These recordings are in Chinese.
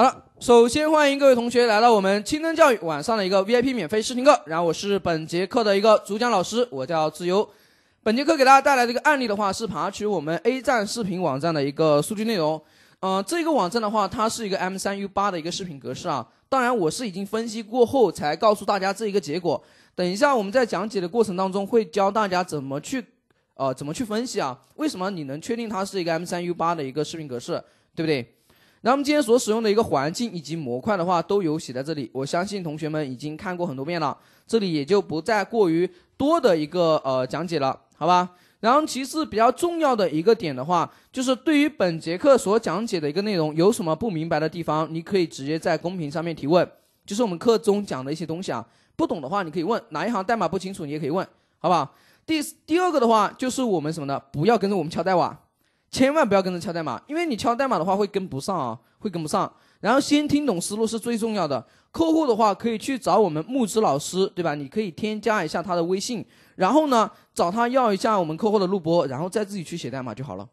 好了，首先欢迎各位同学来到我们清灯教育晚上的一个 VIP 免费试听课。然后我是本节课的一个主讲老师，我叫自由。本节课给大家带来的一个案例的话是爬取我们 A 站视频网站的一个数据内容。嗯，这个网站的话，它是一个 M3U8 的一个视频格式啊。当然，我是已经分析过后才告诉大家这一个结果。等一下我们在讲解的过程当中会教大家怎么去呃怎么去分析啊，为什么你能确定它是一个 M3U8 的一个视频格式，对不对？那我们今天所使用的一个环境以及模块的话，都有写在这里。我相信同学们已经看过很多遍了，这里也就不再过于多的一个呃讲解了，好吧？然后其次比较重要的一个点的话，就是对于本节课所讲解的一个内容，有什么不明白的地方，你可以直接在公屏上面提问，就是我们课中讲的一些东西啊，不懂的话你可以问，哪一行代码不清楚你也可以问，好不好？第第二个的话，就是我们什么呢？不要跟着我们敲代码。千万不要跟着敲代码，因为你敲代码的话会跟不上啊，会跟不上。然后先听懂思路是最重要的。客户的话可以去找我们木之老师，对吧？你可以添加一下他的微信，然后呢找他要一下我们客户的录播，然后再自己去写代码就好了。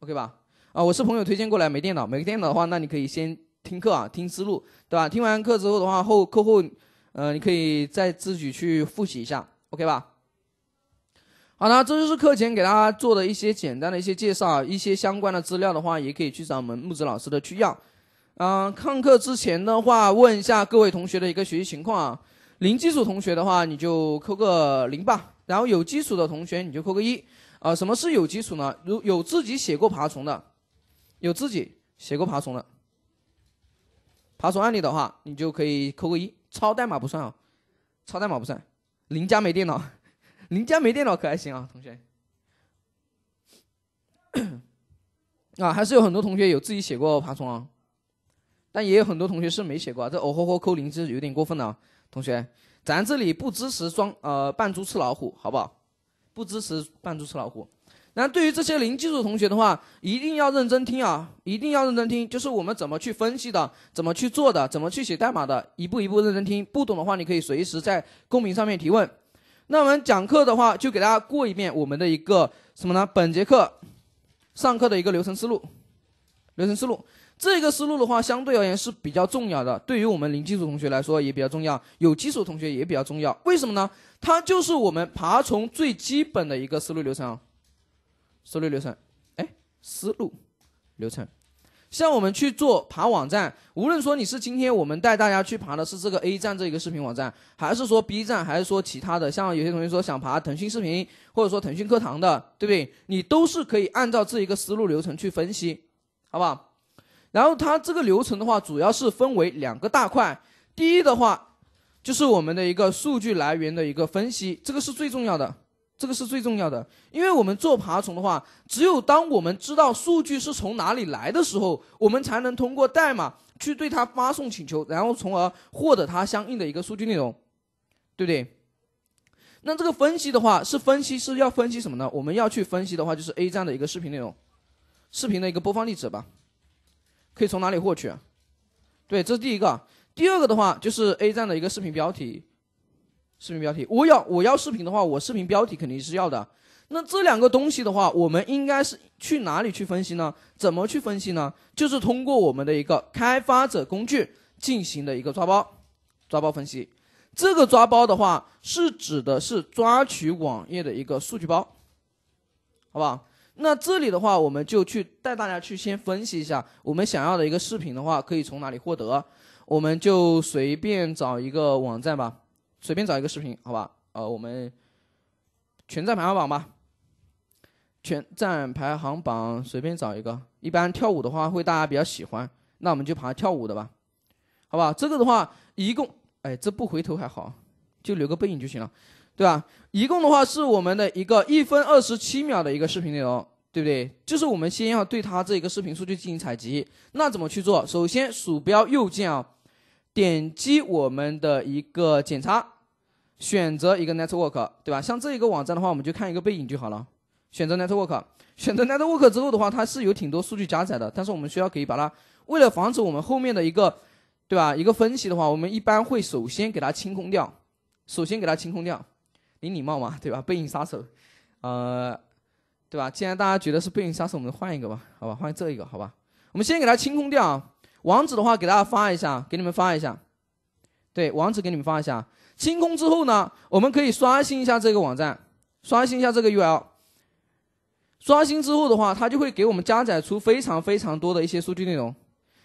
OK 吧？啊，我是朋友推荐过来，没电脑，没电脑的话，那你可以先听课啊，听思路，对吧？听完课之后的话后客户，呃，你可以再自己去复习一下，OK 吧？好了，这就是课前给大家做的一些简单的一些介绍，一些相关的资料的话，也可以去找我们木子老师的去要。嗯，看课之前的话，问一下各位同学的一个学习情况啊。零基础同学的话，你就扣个零吧。然后有基础的同学，你就扣个一。啊，什么是有基础呢？如有自己写过爬虫的，有自己写过爬虫的爬虫案例的话，你就可以扣个一。抄代码不算啊，抄代码不算。零加没电脑。您家没电脑可还行啊，同学。啊，还是有很多同学有自己写过爬虫啊，但也有很多同学是没写过。这哦吼吼扣零这有点过分了啊，同学，咱这里不支持装呃扮猪吃老虎，好不好？不支持扮猪吃老虎。那对于这些零基础同学的话，一定要认真听啊，一定要认真听，就是我们怎么去分析的，怎么去做的，怎么去写代码的，一步一步认真听。不懂的话，你可以随时在公屏上面提问。那我们讲课的话，就给大家过一遍我们的一个什么呢？本节课上课的一个流程思路，流程思路。这个思路的话，相对而言是比较重要的，对于我们零基础同学来说也比较重要，有基础同学也比较重要。为什么呢？它就是我们爬虫最基本的一个思路流程，思路流程，哎，思路流程。像我们去做爬网站，无论说你是今天我们带大家去爬的是这个 A 站这一个视频网站，还是说 B 站，还是说其他的，像有些同学说想爬腾讯视频，或者说腾讯课堂的，对不对？你都是可以按照这一个思路流程去分析，好不好？然后它这个流程的话，主要是分为两个大块，第一的话就是我们的一个数据来源的一个分析，这个是最重要的。这个是最重要的，因为我们做爬虫的话，只有当我们知道数据是从哪里来的时候，我们才能通过代码去对它发送请求，然后从而获得它相应的一个数据内容，对不对？那这个分析的话，是分析是要分析什么呢？我们要去分析的话，就是 A 站的一个视频内容，视频的一个播放地址吧，可以从哪里获取？对，这是第一个。第二个的话，就是 A 站的一个视频标题。视频标题，我要我要视频的话，我视频标题肯定是要的。那这两个东西的话，我们应该是去哪里去分析呢？怎么去分析呢？就是通过我们的一个开发者工具进行的一个抓包，抓包分析。这个抓包的话，是指的是抓取网页的一个数据包，好不好？那这里的话，我们就去带大家去先分析一下，我们想要的一个视频的话可以从哪里获得？我们就随便找一个网站吧。随便找一个视频，好吧，呃，我们全站排行榜吧，全站排行榜随便找一个，一般跳舞的话会大家比较喜欢，那我们就爬跳舞的吧，好吧，这个的话一共，哎，这不回头还好，就留个背影就行了，对吧？一共的话是我们的一个一分二十七秒的一个视频内容，对不对？就是我们先要对它这个视频数据进行采集，那怎么去做？首先鼠标右键啊，点击我们的一个检查。选择一个 network，对吧？像这一个网站的话，我们就看一个背影就好了。选择 network，选择 network 之后的话，它是有挺多数据加载的。但是我们需要可以把它，为了防止我们后面的一个，对吧？一个分析的话，我们一般会首先给它清空掉。首先给它清空掉，你礼貌嘛，对吧？背影杀手，呃，对吧？既然大家觉得是背影杀手，我们换一个吧，好吧？换这一个，好吧？我们先给它清空掉。网址的话，给大家发一下，给你们发一下。对，网址给你们发一下。清空之后呢，我们可以刷新一下这个网站，刷新一下这个 URL。刷新之后的话，它就会给我们加载出非常非常多的一些数据内容。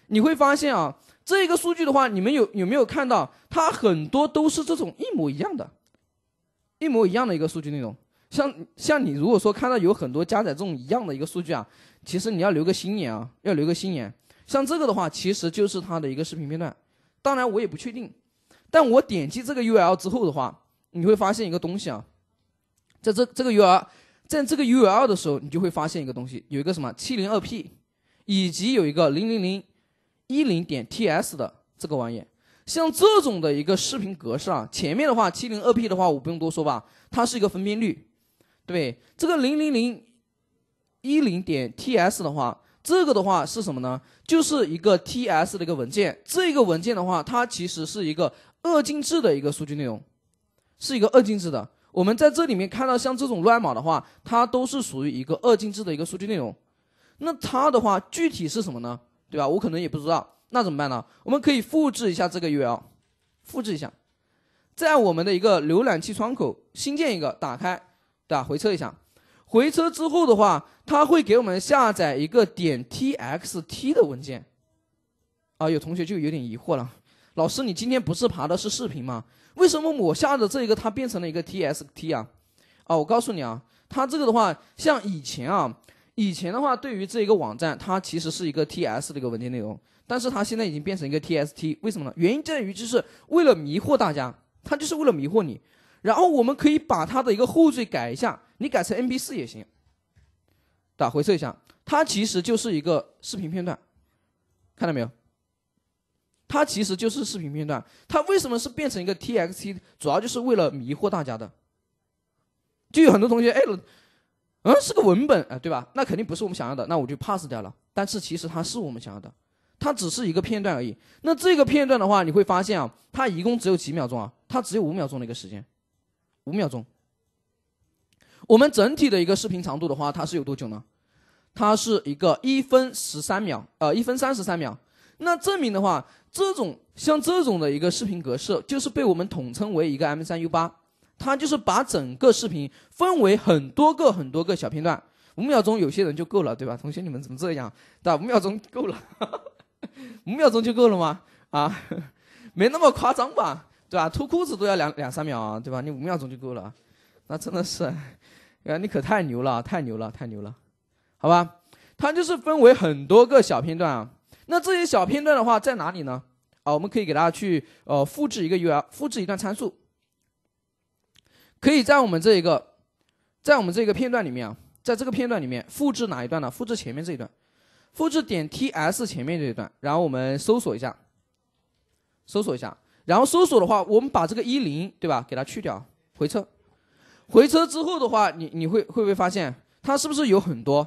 你会发现啊，这个数据的话，你们有有没有看到，它很多都是这种一模一样的，一模一样的一个数据内容。像像你如果说看到有很多加载这种一样的一个数据啊，其实你要留个心眼啊，要留个心眼。像这个的话，其实就是它的一个视频片段，当然我也不确定。但我点击这个 U L 之后的话，你会发现一个东西啊，在这这个 U L，在这个 U L 的时候，你就会发现一个东西，有一个什么 702P，以及有一个00010点 TS 的这个玩意。像这种的一个视频格式啊，前面的话 702P 的话我不用多说吧，它是一个分辨率。对，这个00010点 TS 的话，这个的话是什么呢？就是一个 TS 的一个文件。这个文件的话，它其实是一个。二进制的一个数据内容，是一个二进制的。我们在这里面看到像这种乱码的话，它都是属于一个二进制的一个数据内容。那它的话具体是什么呢？对吧？我可能也不知道。那怎么办呢？我们可以复制一下这个 URL，复制一下，在我们的一个浏览器窗口新建一个，打开，对吧？回车一下，回车之后的话，它会给我们下载一个点 txt 的文件。啊，有同学就有点疑惑了。老师，你今天不是爬的是视频吗？为什么我下的这一个它变成了一个 TST 啊？啊，我告诉你啊，它这个的话，像以前啊，以前的话对于这一个网站，它其实是一个 TS 的一个文件内容，但是它现在已经变成一个 TST，为什么呢？原因在于就是为了迷惑大家，它就是为了迷惑你。然后我们可以把它的一个后缀改一下，你改成 MP4 也行，打回测一下，它其实就是一个视频片段，看到没有？它其实就是视频片段，它为什么是变成一个 txt？主要就是为了迷惑大家的。就有很多同学，哎，嗯，是个文本，哎，对吧？那肯定不是我们想要的，那我就 pass 掉了。但是其实它是我们想要的，它只是一个片段而已。那这个片段的话，你会发现啊，它一共只有几秒钟啊，它只有五秒钟的一个时间，五秒钟。我们整体的一个视频长度的话，它是有多久呢？它是一个一分十三秒，呃，一分三十三秒。那证明的话。这种像这种的一个视频格式，就是被我们统称为一个 M 三 U 八，它就是把整个视频分为很多个很多个小片段，五秒钟有些人就够了，对吧？同学你们怎么这样？对吧？五秒钟够了，五秒钟就够了吗？啊，没那么夸张吧？对吧？脱裤子都要两两三秒啊，对吧？你五秒钟就够了，那真的是，啊，你可太牛了，太牛了，太牛了，好吧？它就是分为很多个小片段啊。那这些小片段的话在哪里呢？啊，我们可以给大家去呃复制一个 URL，复制一段参数，可以在我们这一个，在我们这个片段里面啊，在这个片段里面复制哪一段呢？复制前面这一段，复制点 TS 前面这一段，然后我们搜索一下，搜索一下，然后搜索的话，我们把这个一零对吧给它去掉，回车，回车之后的话，你你会会不会发现它是不是有很多？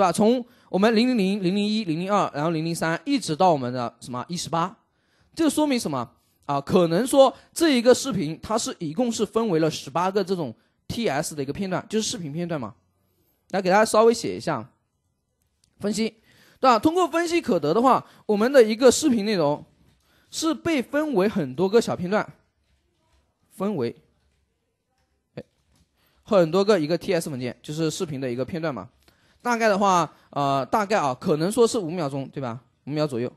对吧？从我们零零零零零一零零二，然后零零三，一直到我们的什么一十八，这说明什么啊？可能说这一个视频它是一共是分为了十八个这种 TS 的一个片段，就是视频片段嘛。来给大家稍微写一下分析，对吧？通过分析可得的话，我们的一个视频内容是被分为很多个小片段，分为很多个一个 TS 文件，就是视频的一个片段嘛。大概的话，呃，大概啊，可能说是五秒钟，对吧？五秒左右，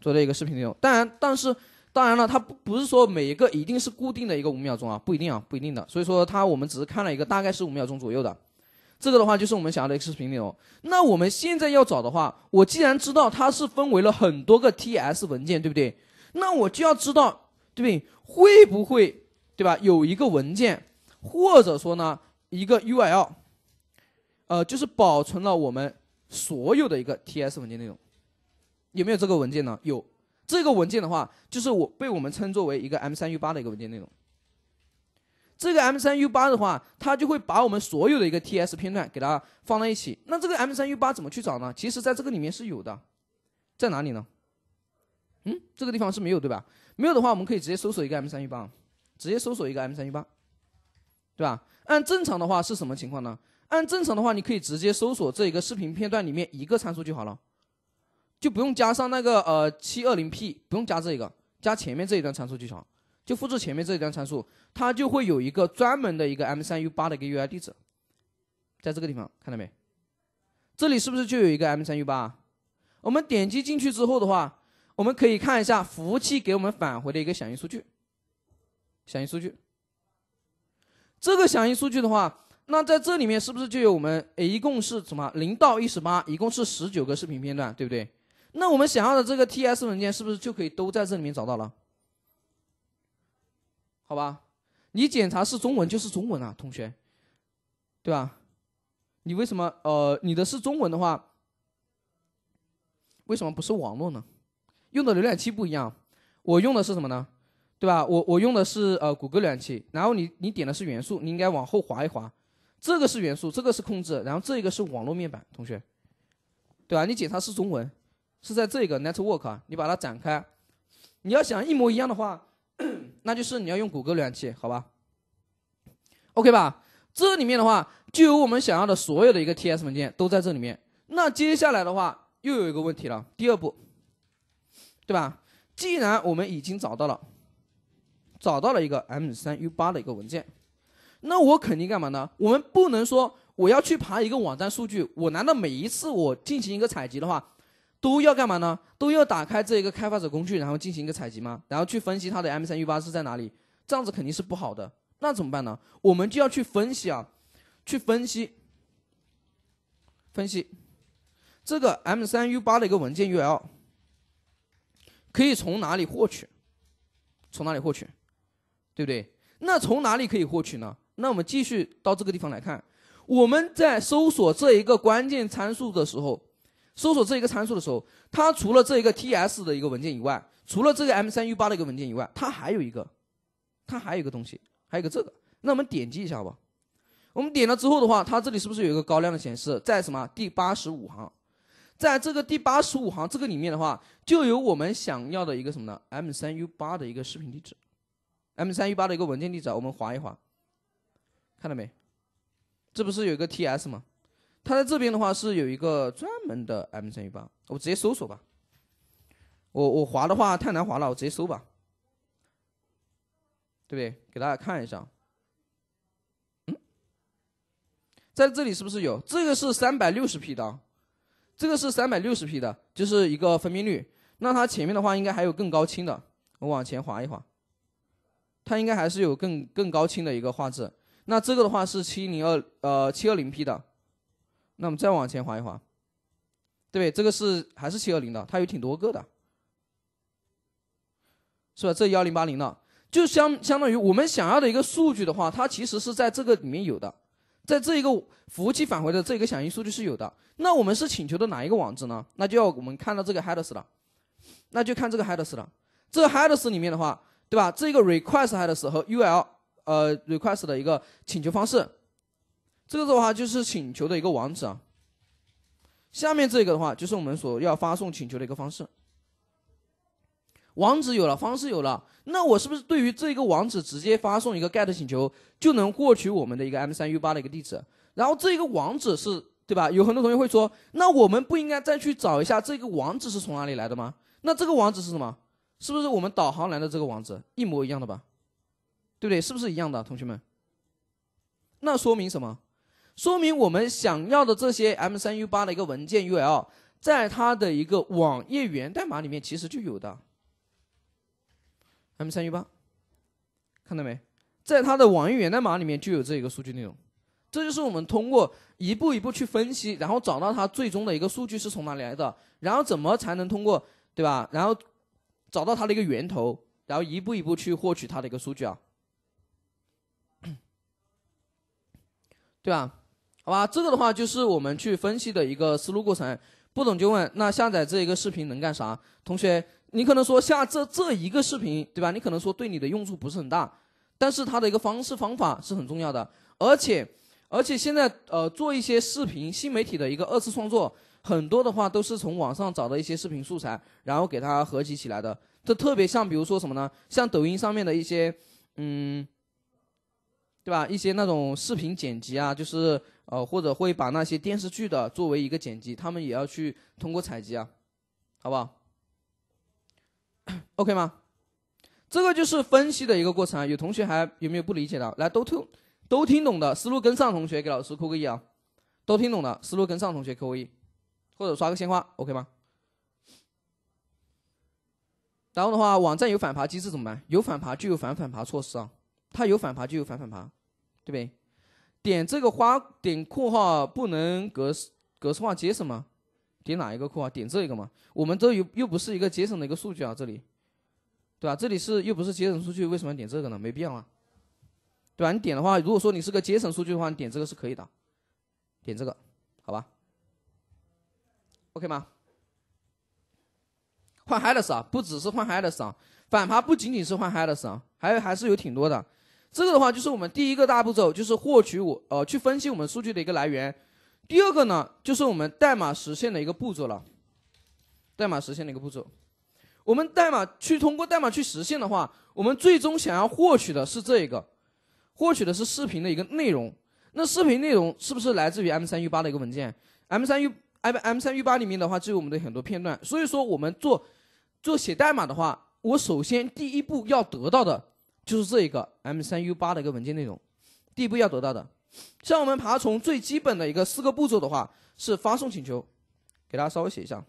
做了一个视频内容。当然，但是当然了，它不不是说每一个一定是固定的一个五秒钟啊，不一定啊，不一定的。所以说，它我们只是看了一个大概是五秒钟左右的。这个的话就是我们想要的一个视频内容。那我们现在要找的话，我既然知道它是分为了很多个 TS 文件，对不对？那我就要知道，对不对？会不会对吧？有一个文件，或者说呢，一个 UL。呃，就是保存了我们所有的一个 TS 文件内容，有没有这个文件呢？有，这个文件的话，就是我被我们称作为一个 M3U8 的一个文件内容。这个 M3U8 的话，它就会把我们所有的一个 TS 片段给它放在一起。那这个 M3U8 怎么去找呢？其实在这个里面是有的，在哪里呢？嗯，这个地方是没有对吧？没有的话，我们可以直接搜索一个 M3U8，直接搜索一个 M3U8，对吧？按正常的话是什么情况呢？按正常的话，你可以直接搜索这一个视频片段里面一个参数就好了，就不用加上那个呃七二零 P，不用加这一个，加前面这一段参数就行，就复制前面这一段参数，它就会有一个专门的一个 M 三 U 八的一个 u i 地址，在这个地方看到没？这里是不是就有一个 M 三 U 八？我们点击进去之后的话，我们可以看一下服务器给我们返回的一个响应数据，响应数据，这个响应数据的话。那在这里面是不是就有我们一共是什么零到一十八，一共是十九个视频片段，对不对？那我们想要的这个 TS 文件是不是就可以都在这里面找到了？好吧，你检查是中文就是中文啊，同学，对吧？你为什么呃你的是中文的话，为什么不是网络呢？用的浏览器不一样，我用的是什么呢？对吧？我我用的是呃谷歌浏览器，然后你你点的是元素，你应该往后滑一滑。这个是元素，这个是控制，然后这个是网络面板，同学，对吧？你检查是中文，是在这个 network 啊，你把它展开，你要想一模一样的话，那就是你要用谷歌浏览器，好吧？OK 吧？这里面的话，就有我们想要的，所有的一个 TS 文件都在这里面。那接下来的话，又有一个问题了，第二步，对吧？既然我们已经找到了，找到了一个 M 三 U 八的一个文件。那我肯定干嘛呢？我们不能说我要去爬一个网站数据，我难道每一次我进行一个采集的话，都要干嘛呢？都要打开这一个开发者工具，然后进行一个采集吗？然后去分析它的 M 三 U 八是在哪里？这样子肯定是不好的。那怎么办呢？我们就要去分析啊，去分析，分析这个 M 三 U 八的一个文件 URL 可以从哪里获取？从哪里获取？对不对？那从哪里可以获取呢？那我们继续到这个地方来看，我们在搜索这一个关键参数的时候，搜索这一个参数的时候，它除了这一个 TS 的一个文件以外，除了这个 M 三 U 八的一个文件以外，它还有一个，它还有一个东西，还有个这个。那我们点击一下好不好？我们点了之后的话，它这里是不是有一个高亮的显示？在什么第八十五行？在这个第八十五行这个里面的话，就有我们想要的一个什么呢？M 三 U 八的一个视频地址，M 三 U 八的一个文件地址，我们划一划。看到没？这不是有个 T S 吗？它在这边的话是有一个专门的 M 乘以八。我直接搜索吧。我我滑的话太难滑了，我直接搜吧。对不对？给大家看一下。嗯，在这里是不是有？这个是三百六十 P 的，这个是三百六十 P 的，就是一个分辨率。那它前面的话应该还有更高清的。我往前滑一滑，它应该还是有更更高清的一个画质。那这个的话是七零二呃七二零 P 的，那我们再往前滑一滑，对对？这个是还是七二零的，它有挺多个的，是吧？这幺零八零的，就相相当于我们想要的一个数据的话，它其实是在这个里面有的，在这一个服务器返回的这一个响应数据是有的。那我们是请求的哪一个网址呢？那就要我们看到这个 headers 了，那就看这个 headers 了。这个 headers 里面的话，对吧？这个 request headers 和 U L。呃，request 的一个请求方式，这个的话就是请求的一个网址啊。下面这个的话就是我们所要发送请求的一个方式。网址有了，方式有了，那我是不是对于这一个网址直接发送一个 GET 请求就能获取我们的一个 M 三 U 八的一个地址？然后这一个网址是对吧？有很多同学会说，那我们不应该再去找一下这个网址是从哪里来的吗？那这个网址是什么？是不是我们导航栏的这个网址一模一样的吧？对不对？是不是一样的，同学们？那说明什么？说明我们想要的这些 M3U8 的一个文件 URL，在它的一个网页源代码里面其实就有的。M3U8，看到没？在它的网页源代码里面就有这一个数据内容。这就是我们通过一步一步去分析，然后找到它最终的一个数据是从哪里来的，然后怎么才能通过，对吧？然后找到它的一个源头，然后一步一步去获取它的一个数据啊。对吧？好吧，这个的话就是我们去分析的一个思路过程。不懂就问。那下载这一个视频能干啥？同学，你可能说下这这一个视频，对吧？你可能说对你的用处不是很大，但是它的一个方式方法是很重要的。而且，而且现在呃，做一些视频新媒体的一个二次创作，很多的话都是从网上找的一些视频素材，然后给它合集起来的。这特别像，比如说什么呢？像抖音上面的一些，嗯。对吧？一些那种视频剪辑啊，就是呃，或者会把那些电视剧的作为一个剪辑，他们也要去通过采集啊，好不好？OK 吗？这个就是分析的一个过程啊。有同学还有没有不理解的？来，都听，都听懂的思路跟上，同学给老师扣个一啊。都听懂的思路跟上，同学扣个一，或者刷个鲜花，OK 吗？然后的话，网站有反爬机制怎么办？有反爬就有反反爬措施啊。它有反爬就有反反爬，对不对？点这个花点括号不能格式格式化节省吗？点哪一个括号？点这个嘛？我们这又又不是一个节省的一个数据啊，这里，对吧？这里是又不是节省数据，为什么点这个呢？没必要啊，对吧？你点的话，如果说你是个节省数据的话，你点这个是可以的，点这个，好吧？OK 吗？换 headers 啊，不只是换 headers 啊，反爬不仅仅是换 headers 啊，还还是有挺多的。这个的话就是我们第一个大步骤，就是获取我呃去分析我们数据的一个来源。第二个呢，就是我们代码实现的一个步骤了。代码实现的一个步骤，我们代码去通过代码去实现的话，我们最终想要获取的是这一个，获取的是视频的一个内容。那视频内容是不是来自于 M 三 U 八的一个文件？M 三 U M M 三 U 八里面的话就有我们的很多片段。所以说我们做做写代码的话，我首先第一步要得到的。就是这一个 M 三 U 八的一个文件内容，第一步要得到的，像我们爬虫最基本的一个四个步骤的话，是发送请求，给大家稍微写一下，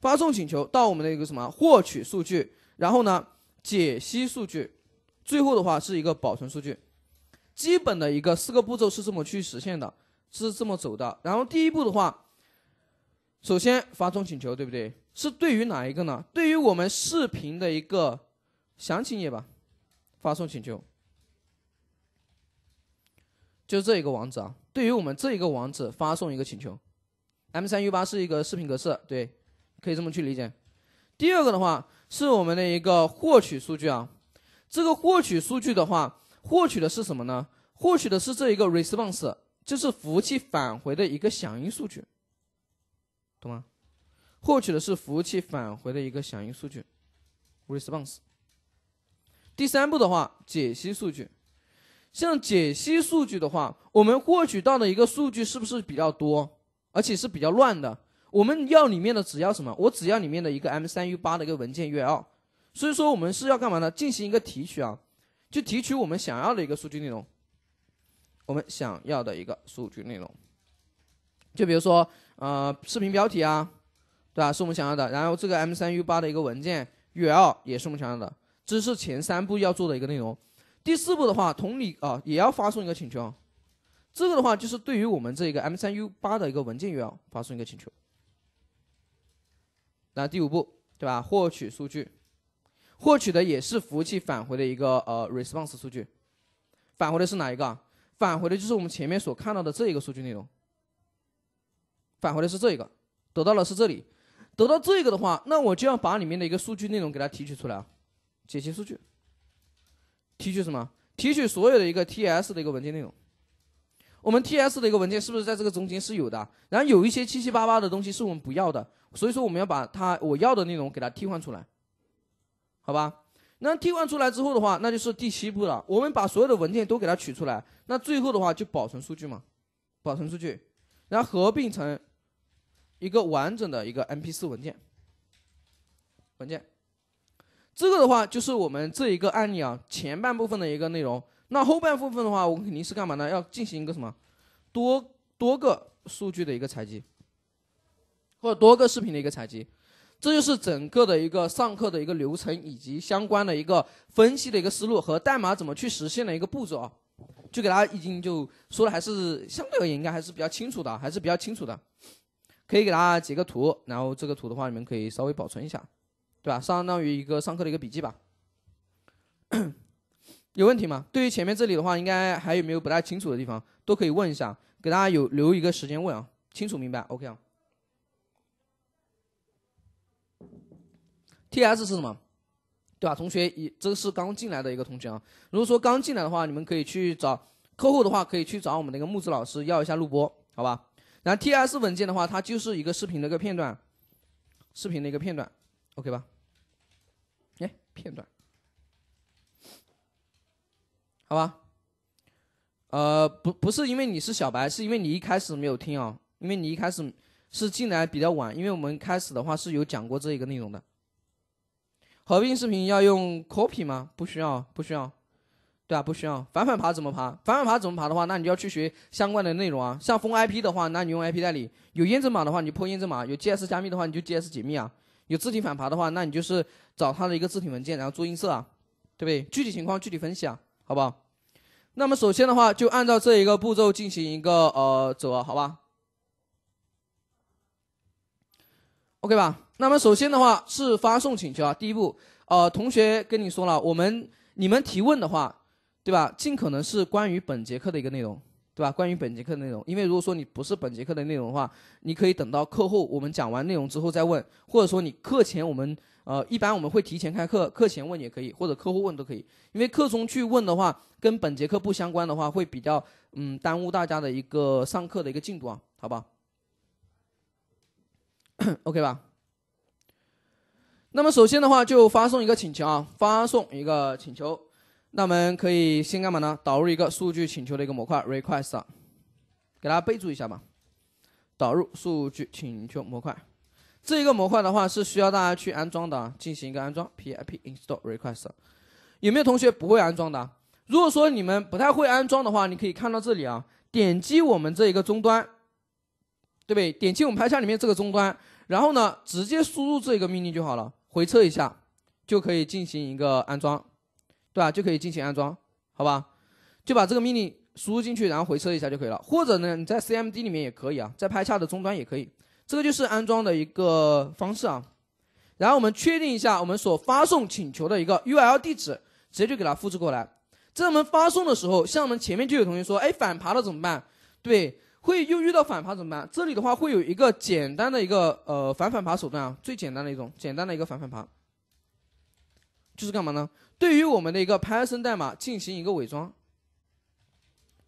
发送请求到我们的一个什么获取数据，然后呢解析数据，最后的话是一个保存数据，基本的一个四个步骤是这么去实现的，是这么走的。然后第一步的话，首先发送请求，对不对？是对于哪一个呢？对于我们视频的一个详情页吧。发送请求，就这一个网址啊。对于我们这一个网址发送一个请求，M3U8 是一个视频格式，对，可以这么去理解。第二个的话是我们的一个获取数据啊。这个获取数据的话，获取的是什么呢？获取的是这一个 response，就是服务器返回的一个响应数据，懂吗？获取的是服务器返回的一个响应数据，response。第三步的话，解析数据。像解析数据的话，我们获取到的一个数据是不是比较多，而且是比较乱的？我们要里面的只要什么？我只要里面的一个 M 三 U 八的一个文件 URL。所以说，我们是要干嘛呢？进行一个提取啊，就提取我们想要的一个数据内容，我们想要的一个数据内容。就比如说，呃，视频标题啊，对吧？是我们想要的。然后这个 M 三 U 八的一个文件 URL 也是我们想要的。这是前三步要做的一个内容，第四步的话，同理啊，也要发送一个请求这个的话就是对于我们这个 M 三 U 八的一个文件源发送一个请求。那第五步，对吧？获取数据，获取的也是服务器返回的一个呃 response 数据，返回的是哪一个？返回的就是我们前面所看到的这一个数据内容。返回的是这一个，得到的是这里，得到这个的话，那我就要把里面的一个数据内容给它提取出来啊。解析数据，提取什么？提取所有的一个 TS 的一个文件内容。我们 TS 的一个文件是不是在这个中间是有的？然后有一些七七八八的东西是我们不要的，所以说我们要把它我要的内容给它替换出来，好吧？那替换出来之后的话，那就是第七步了。我们把所有的文件都给它取出来，那最后的话就保存数据嘛，保存数据，然后合并成一个完整的一个 MP4 文件文件。这个的话就是我们这一个案例啊，前半部分的一个内容。那后半部分的话，我们肯定是干嘛呢？要进行一个什么多多个数据的一个采集，或者多个视频的一个采集。这就是整个的一个上课的一个流程，以及相关的一个分析的一个思路和代码怎么去实现的一个步骤啊。就给大家已经就说的还是相对而言应该还是比较清楚的，还是比较清楚的。可以给大家截个图，然后这个图的话，你们可以稍微保存一下。对吧？相当于一个上课的一个笔记吧。有问题吗？对于前面这里的话，应该还有没有不太清楚的地方，都可以问一下。给大家有留一个时间问啊，清楚明白，OK 啊。TS 是什么？对吧？同学一，这是刚进来的一个同学啊。如果说刚进来的话，你们可以去找客户的话，可以去找我们的一个木子老师要一下录播，好吧？然后 TS 文件的话，它就是一个视频的一个片段，视频的一个片段，OK 吧？片段，好吧，呃，不，不是因为你是小白，是因为你一开始没有听啊，因为你一开始是进来比较晚，因为我们开始的话是有讲过这一个内容的。合并视频要用 copy 吗？不需要，不需要，对啊，不需要。反反爬怎么爬？反反爬怎么爬的话，那你就要去学相关的内容啊。像封 IP 的话，那你用 IP 代理；有验证码的话，你就破验证码；有 GS 加密的话，你就 GS 解密啊。有字体反爬的话，那你就是找它的一个字体文件，然后做音色啊，对不对？具体情况具体分析啊，好不好？那么首先的话，就按照这一个步骤进行一个呃走啊，好吧？OK 吧？那么首先的话是发送请求啊，第一步，呃，同学跟你说了，我们你们提问的话，对吧？尽可能是关于本节课的一个内容。对吧？关于本节课的内容，因为如果说你不是本节课的内容的话，你可以等到课后我们讲完内容之后再问，或者说你课前我们呃，一般我们会提前开课，课前问也可以，或者课后问都可以。因为课中去问的话，跟本节课不相关的话，会比较嗯耽误大家的一个上课的一个进度啊，好吧？OK 吧？那么首先的话，就发送一个请求啊，发送一个请求。那我们可以先干嘛呢？导入一个数据请求的一个模块 request，给大家备注一下吧。导入数据请求模块，这一个模块的话是需要大家去安装的，进行一个安装 pip install request。有没有同学不会安装的？如果说你们不太会安装的话，你可以看到这里啊，点击我们这一个终端，对不对？点击我们拍下里面这个终端，然后呢，直接输入这个命令就好了，回车一下就可以进行一个安装。对吧？就可以进行安装，好吧？就把这个命令输入进去，然后回车一下就可以了。或者呢，你在 CMD 里面也可以啊，在拍恰的终端也可以。这个就是安装的一个方式啊。然后我们确定一下我们所发送请求的一个 URL 地址，直接就给它复制过来。在我们发送的时候，像我们前面就有同学说，哎，反爬了怎么办？对，会又遇到反爬怎么办？这里的话会有一个简单的一个呃反反爬手段啊，最简单的一种，简单的一个反反爬，就是干嘛呢？对于我们的一个 Python 代码进行一个伪装，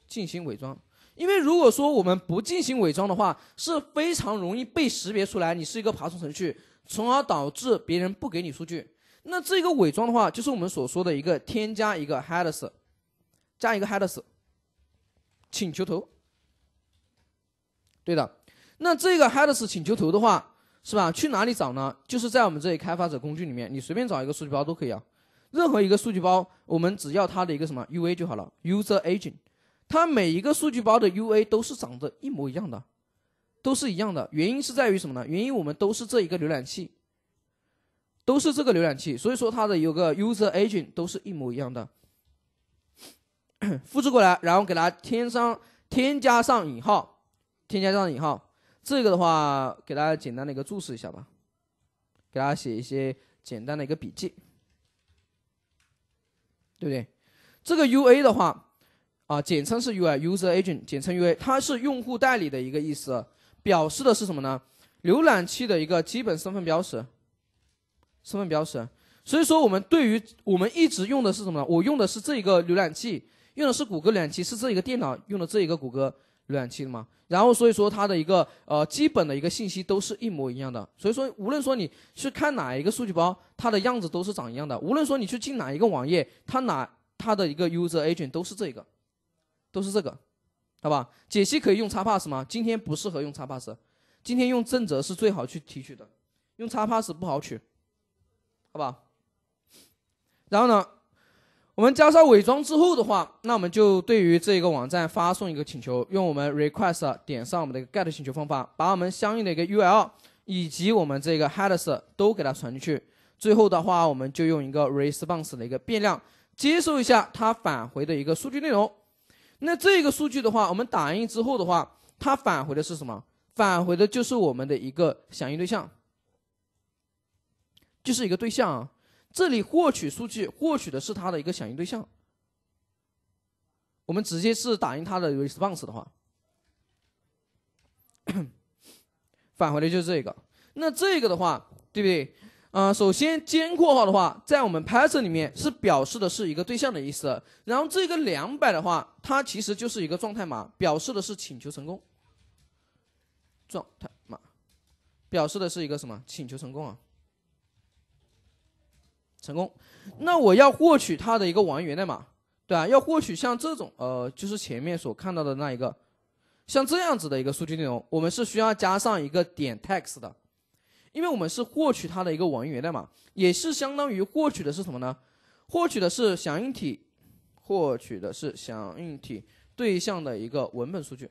进行伪装，因为如果说我们不进行伪装的话，是非常容易被识别出来你是一个爬虫程序，从而导致别人不给你数据。那这个伪装的话，就是我们所说的一个添加一个 headers，加一个 headers 请求头。对的，那这个 headers 请求头的话，是吧？去哪里找呢？就是在我们这里开发者工具里面，你随便找一个数据包都可以啊。任何一个数据包，我们只要它的一个什么 U A 就好了，User Agent。它每一个数据包的 U A 都是长得一模一样的，都是一样的。原因是在于什么呢？原因我们都是这一个浏览器，都是这个浏览器，所以说它的有个 User Agent 都是一模一样的。复制过来，然后给它添上，添加上引号，添加上引号。这个的话，给大家简单的一个注释一下吧，给大家写一些简单的一个笔记。对不对？这个 UA 的话，啊，简称是 UA，User Agent 简称 UA，它是用户代理的一个意思，表示的是什么呢？浏览器的一个基本身份标识，身份标识。所以说，我们对于我们一直用的是什么呢？我用的是这一个浏览器，用的是谷歌浏览器，是这一个电脑用的这一个谷歌。浏览器的吗？然后所以说它的一个呃基本的一个信息都是一模一样的。所以说无论说你去看哪一个数据包，它的样子都是长一样的。无论说你去进哪一个网页，它哪它的一个 User Agent 都是这个，都是这个，好吧？解析可以用叉 pass 吗？今天不适合用叉 pass，今天用正则是最好去提取的，用叉 pass 不好取，好吧？然后呢？我们加上伪装之后的话，那我们就对于这个网站发送一个请求，用我们 request 点上我们的一个 get 请求方法，把我们相应的一个 url 以及我们这个 headers 都给它传进去。最后的话，我们就用一个 response 的一个变量接收一下它返回的一个数据内容。那这个数据的话，我们打印之后的话，它返回的是什么？返回的就是我们的一个响应对象，就是一个对象啊。这里获取数据获取的是它的一个响应对象。我们直接是打印它的 response 的话，返回的就是这个。那这个的话，对不对？啊，首先尖括号的话，在我们 Python 里面是表示的是一个对象的意思。然后这个两百的话，它其实就是一个状态码，表示的是请求成功。状态码表示的是一个什么？请求成功啊。成功，那我要获取它的一个网页源代码，对吧？要获取像这种，呃，就是前面所看到的那一个，像这样子的一个数据内容，我们是需要加上一个点 text 的，因为我们是获取它的一个网页源代码，也是相当于获取的是什么呢？获取的是响应体，获取的是响应体对象的一个文本数据，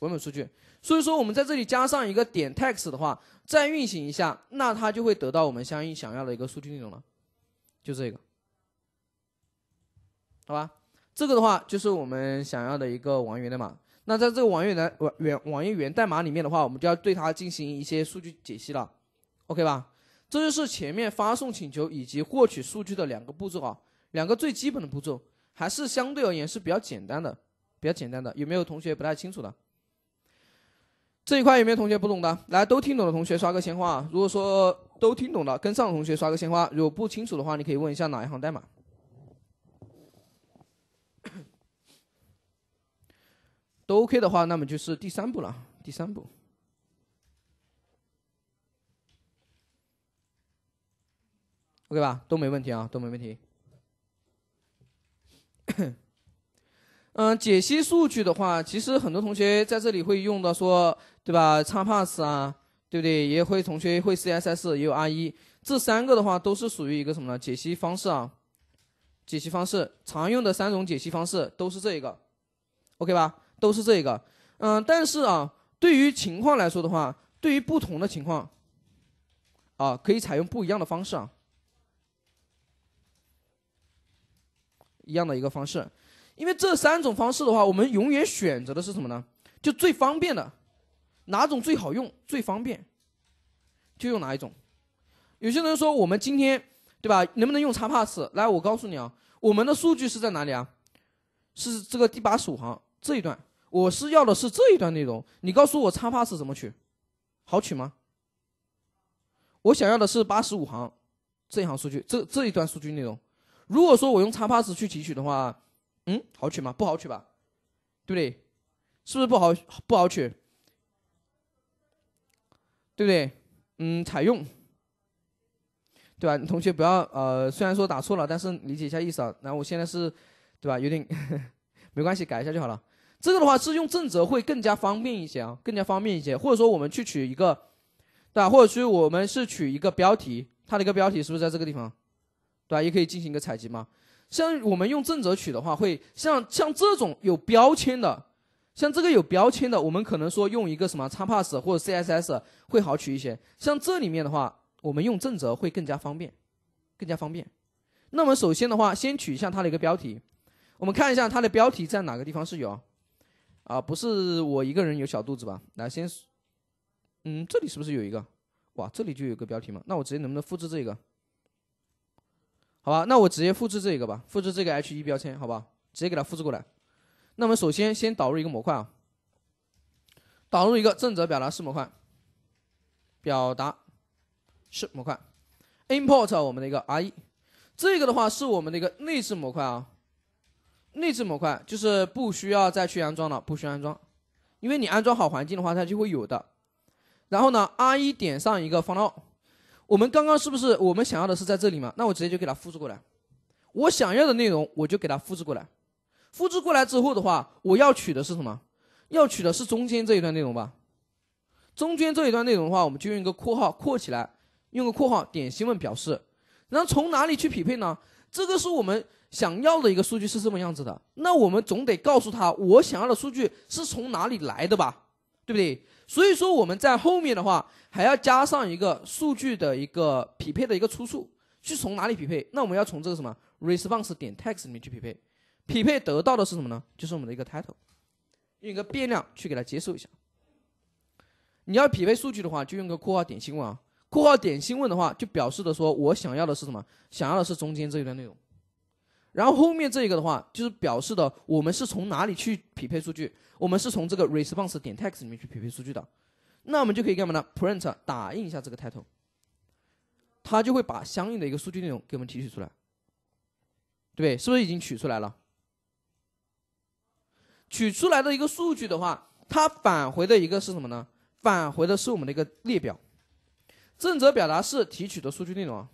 文本数据。所以说我们在这里加上一个点 text 的话，再运行一下，那它就会得到我们相应想要的一个数据内容了。就这个，好吧，这个的话就是我们想要的一个网页代码。那在这个网页的网源网页源代码里面的话，我们就要对它进行一些数据解析了，OK 吧？这就是前面发送请求以及获取数据的两个步骤啊，两个最基本的步骤，还是相对而言是比较简单的，比较简单的。有没有同学不太清楚的？这一块有没有同学不懂的？来，都听懂的同学刷个鲜花啊！如果说……都听懂了，跟上同学刷个鲜花。如果不清楚的话，你可以问一下哪一行代码。都 OK 的话，那么就是第三步了。第三步，OK 吧？都没问题啊，都没问题。嗯，解析数据的话，其实很多同学在这里会用到，说对吧？叉 pass 啊。对不对？也会同学会 CSS，也有 R1，这三个的话都是属于一个什么呢？解析方式啊，解析方式常用的三种解析方式都是这一个，OK 吧？都是这一个。嗯，但是啊，对于情况来说的话，对于不同的情况，啊，可以采用不一样的方式啊，一样的一个方式，因为这三种方式的话，我们永远选择的是什么呢？就最方便的。哪种最好用、最方便，就用哪一种。有些人说我们今天对吧，能不能用叉 pass？来，我告诉你啊，我们的数据是在哪里啊？是这个第八十五行这一段，我是要的是这一段内容。你告诉我叉 pass 怎么取，好取吗？我想要的是八十五行这一行数据，这这一段数据内容。如果说我用叉 pass 去提取的话，嗯，好取吗？不好取吧？对不对？是不是不好不好取？对不对？嗯，采用，对吧？同学不要呃，虽然说打错了，但是理解一下意思啊。那我现在是，对吧？有点 没关系，改一下就好了。这个的话是用正则会更加方便一些啊，更加方便一些。或者说我们去取一个，对吧？或者说我们是取一个标题，它的一个标题是不是在这个地方？对吧？也可以进行一个采集嘛。像我们用正则取的话，会像像这种有标签的。像这个有标签的，我们可能说用一个什么叉 p a s s 或者 CSS 会好取一些。像这里面的话，我们用正则会更加方便，更加方便。那么首先的话，先取一下它的一个标题，我们看一下它的标题在哪个地方是有。啊，不是我一个人有小肚子吧？来，先，嗯，这里是不是有一个？哇，这里就有个标题嘛？那我直接能不能复制这个？好吧，那我直接复制这个吧，复制这个 h1 标签，好吧，直接给它复制过来。那么首先先导入一个模块啊，导入一个正则表达式模块，表达式模块，import 我们的一个 re，这个的话是我们的一个内置模块啊，内置模块就是不需要再去安装了，不需要安装，因为你安装好环境的话，它就会有的。然后呢，re 点上一个 f o n l o w 我们刚刚是不是我们想要的是在这里嘛？那我直接就给它复制过来，我想要的内容我就给它复制过来。复制过来之后的话，我要取的是什么？要取的是中间这一段内容吧。中间这一段内容的话，我们就用一个括号括起来，用个括号点星问表示。然后从哪里去匹配呢？这个是我们想要的一个数据是这么样子的。那我们总得告诉他，我想要的数据是从哪里来的吧，对不对？所以说我们在后面的话还要加上一个数据的一个匹配的一个出处，去从哪里匹配？那我们要从这个什么 response 点 text 里面去匹配。匹配得到的是什么呢？就是我们的一个 title，用一个变量去给它接收一下。你要匹配数据的话，就用个括号点星问。括号点星问的话，就表示的说我想要的是什么？想要的是中间这一段内容。然后后面这一个的话，就是表示的我们是从哪里去匹配数据？我们是从这个 response 点 text 里面去匹配数据的。那我们就可以干嘛呢？print 打印一下这个 title，它就会把相应的一个数据内容给我们提取出来，对不对？是不是已经取出来了？取出来的一个数据的话，它返回的一个是什么呢？返回的是我们的一个列表。正则表达式提取的数据内容，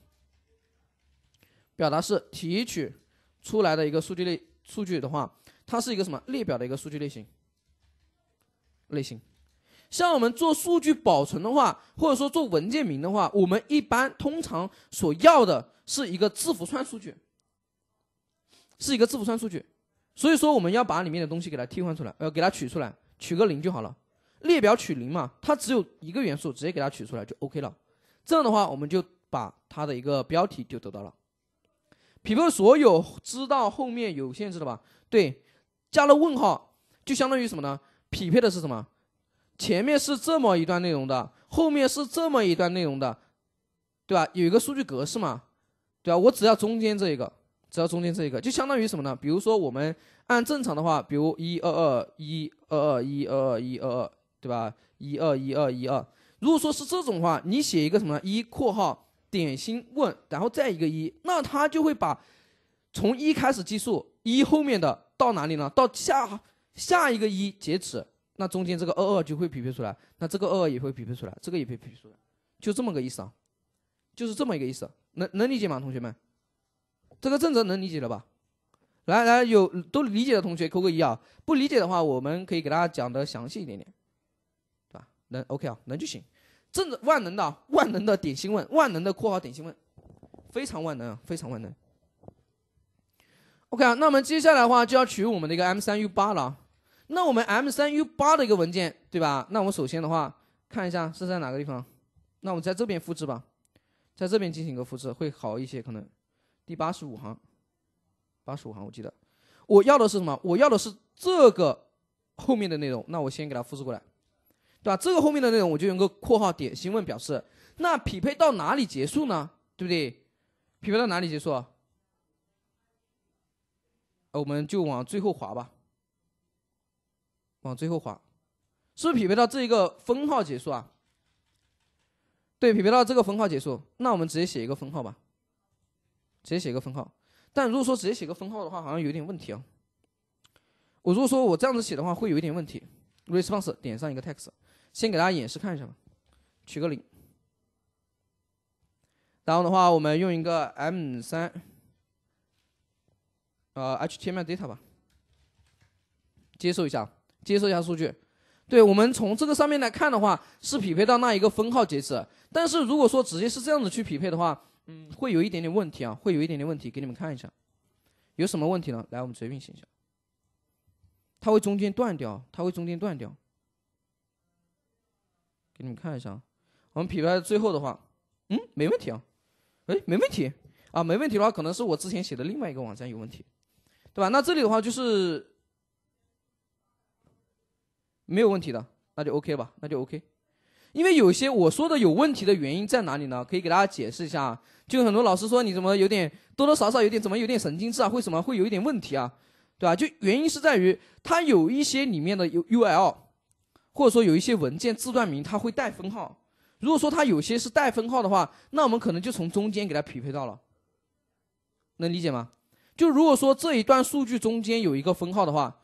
表达式提取出来的一个数据类数据的话，它是一个什么列表的一个数据类型？类型。像我们做数据保存的话，或者说做文件名的话，我们一般通常所要的是一个字符串数据，是一个字符串数据。所以说，我们要把里面的东西给它替换出来，呃，给它取出来，取个零就好了。列表取零嘛，它只有一个元素，直接给它取出来就 OK 了。这样的话，我们就把它的一个标题就得到了。匹配所有知道后面有限制的吧？对，加了问号，就相当于什么呢？匹配的是什么？前面是这么一段内容的，后面是这么一段内容的，对吧？有一个数据格式嘛，对吧？我只要中间这一个。只要中间这一个，就相当于什么呢？比如说我们按正常的话，比如一二二一二二一二二一二二，对吧？一二一二一二。如果说是这种话，你写一个什么？一括号点心问，然后再一个一，那他就会把从一开始计数一后面的到哪里呢？到下下一个一截止，那中间这个二二就会匹配出来，那这个二二也会匹配出来，这个也会匹配出来，就这么个意思啊，就是这么一个意思，能能理解吗，同学们？这个政策能理解了吧？来来，有都理解的同学扣个一啊！不理解的话，我们可以给大家讲的详细一点点，对吧？能 OK 啊，能就行。政策万能的，万能的点心问，万能的括号点心问，非常万能啊，非常万能。OK 啊，那我们接下来的话就要取我们的一个 M 三 U 八了那我们 M 三 U 八的一个文件，对吧？那我们首先的话看一下是在哪个地方，那我们在这边复制吧，在这边进行一个复制会好一些可能。第八十五行，八十五行，我记得，我要的是什么？我要的是这个后面的内容。那我先给它复制过来，对吧？这个后面的内容我就用个括号点星问表示。那匹配到哪里结束呢？对不对？匹配到哪里结束？啊，我们就往最后划吧，往最后划，是不是匹配到这一个分号结束啊？对，匹配到这个分号结束，那我们直接写一个分号吧。直接写一个分号，但如果说直接写个分号的话，好像有点问题啊。我如果说我这样子写的话，会有一点问题。response 点上一个 text，先给大家演示看一下吧。取个零，然后的话，我们用一个 m 三，呃，html data 吧。接受一下，接受一下数据。对我们从这个上面来看的话，是匹配到那一个分号截止。但是如果说直接是这样子去匹配的话，嗯，会有一点点问题啊，会有一点点问题，给你们看一下，有什么问题呢？来，我们运行一下，它会中间断掉，它会中间断掉，给你们看一下，我们匹配到最后的话，嗯，没问题啊，哎，没问题啊，没问题的话，可能是我之前写的另外一个网站有问题，对吧？那这里的话就是没有问题的，那就 OK 吧，那就 OK。因为有些我说的有问题的原因在哪里呢？可以给大家解释一下。就很多老师说你怎么有点多多少少有点怎么有点神经质啊，为什么会有一点问题啊，对吧？就原因是在于它有一些里面的 UUL，或者说有一些文件字段名它会带分号。如果说它有些是带分号的话，那我们可能就从中间给它匹配到了。能理解吗？就如果说这一段数据中间有一个分号的话。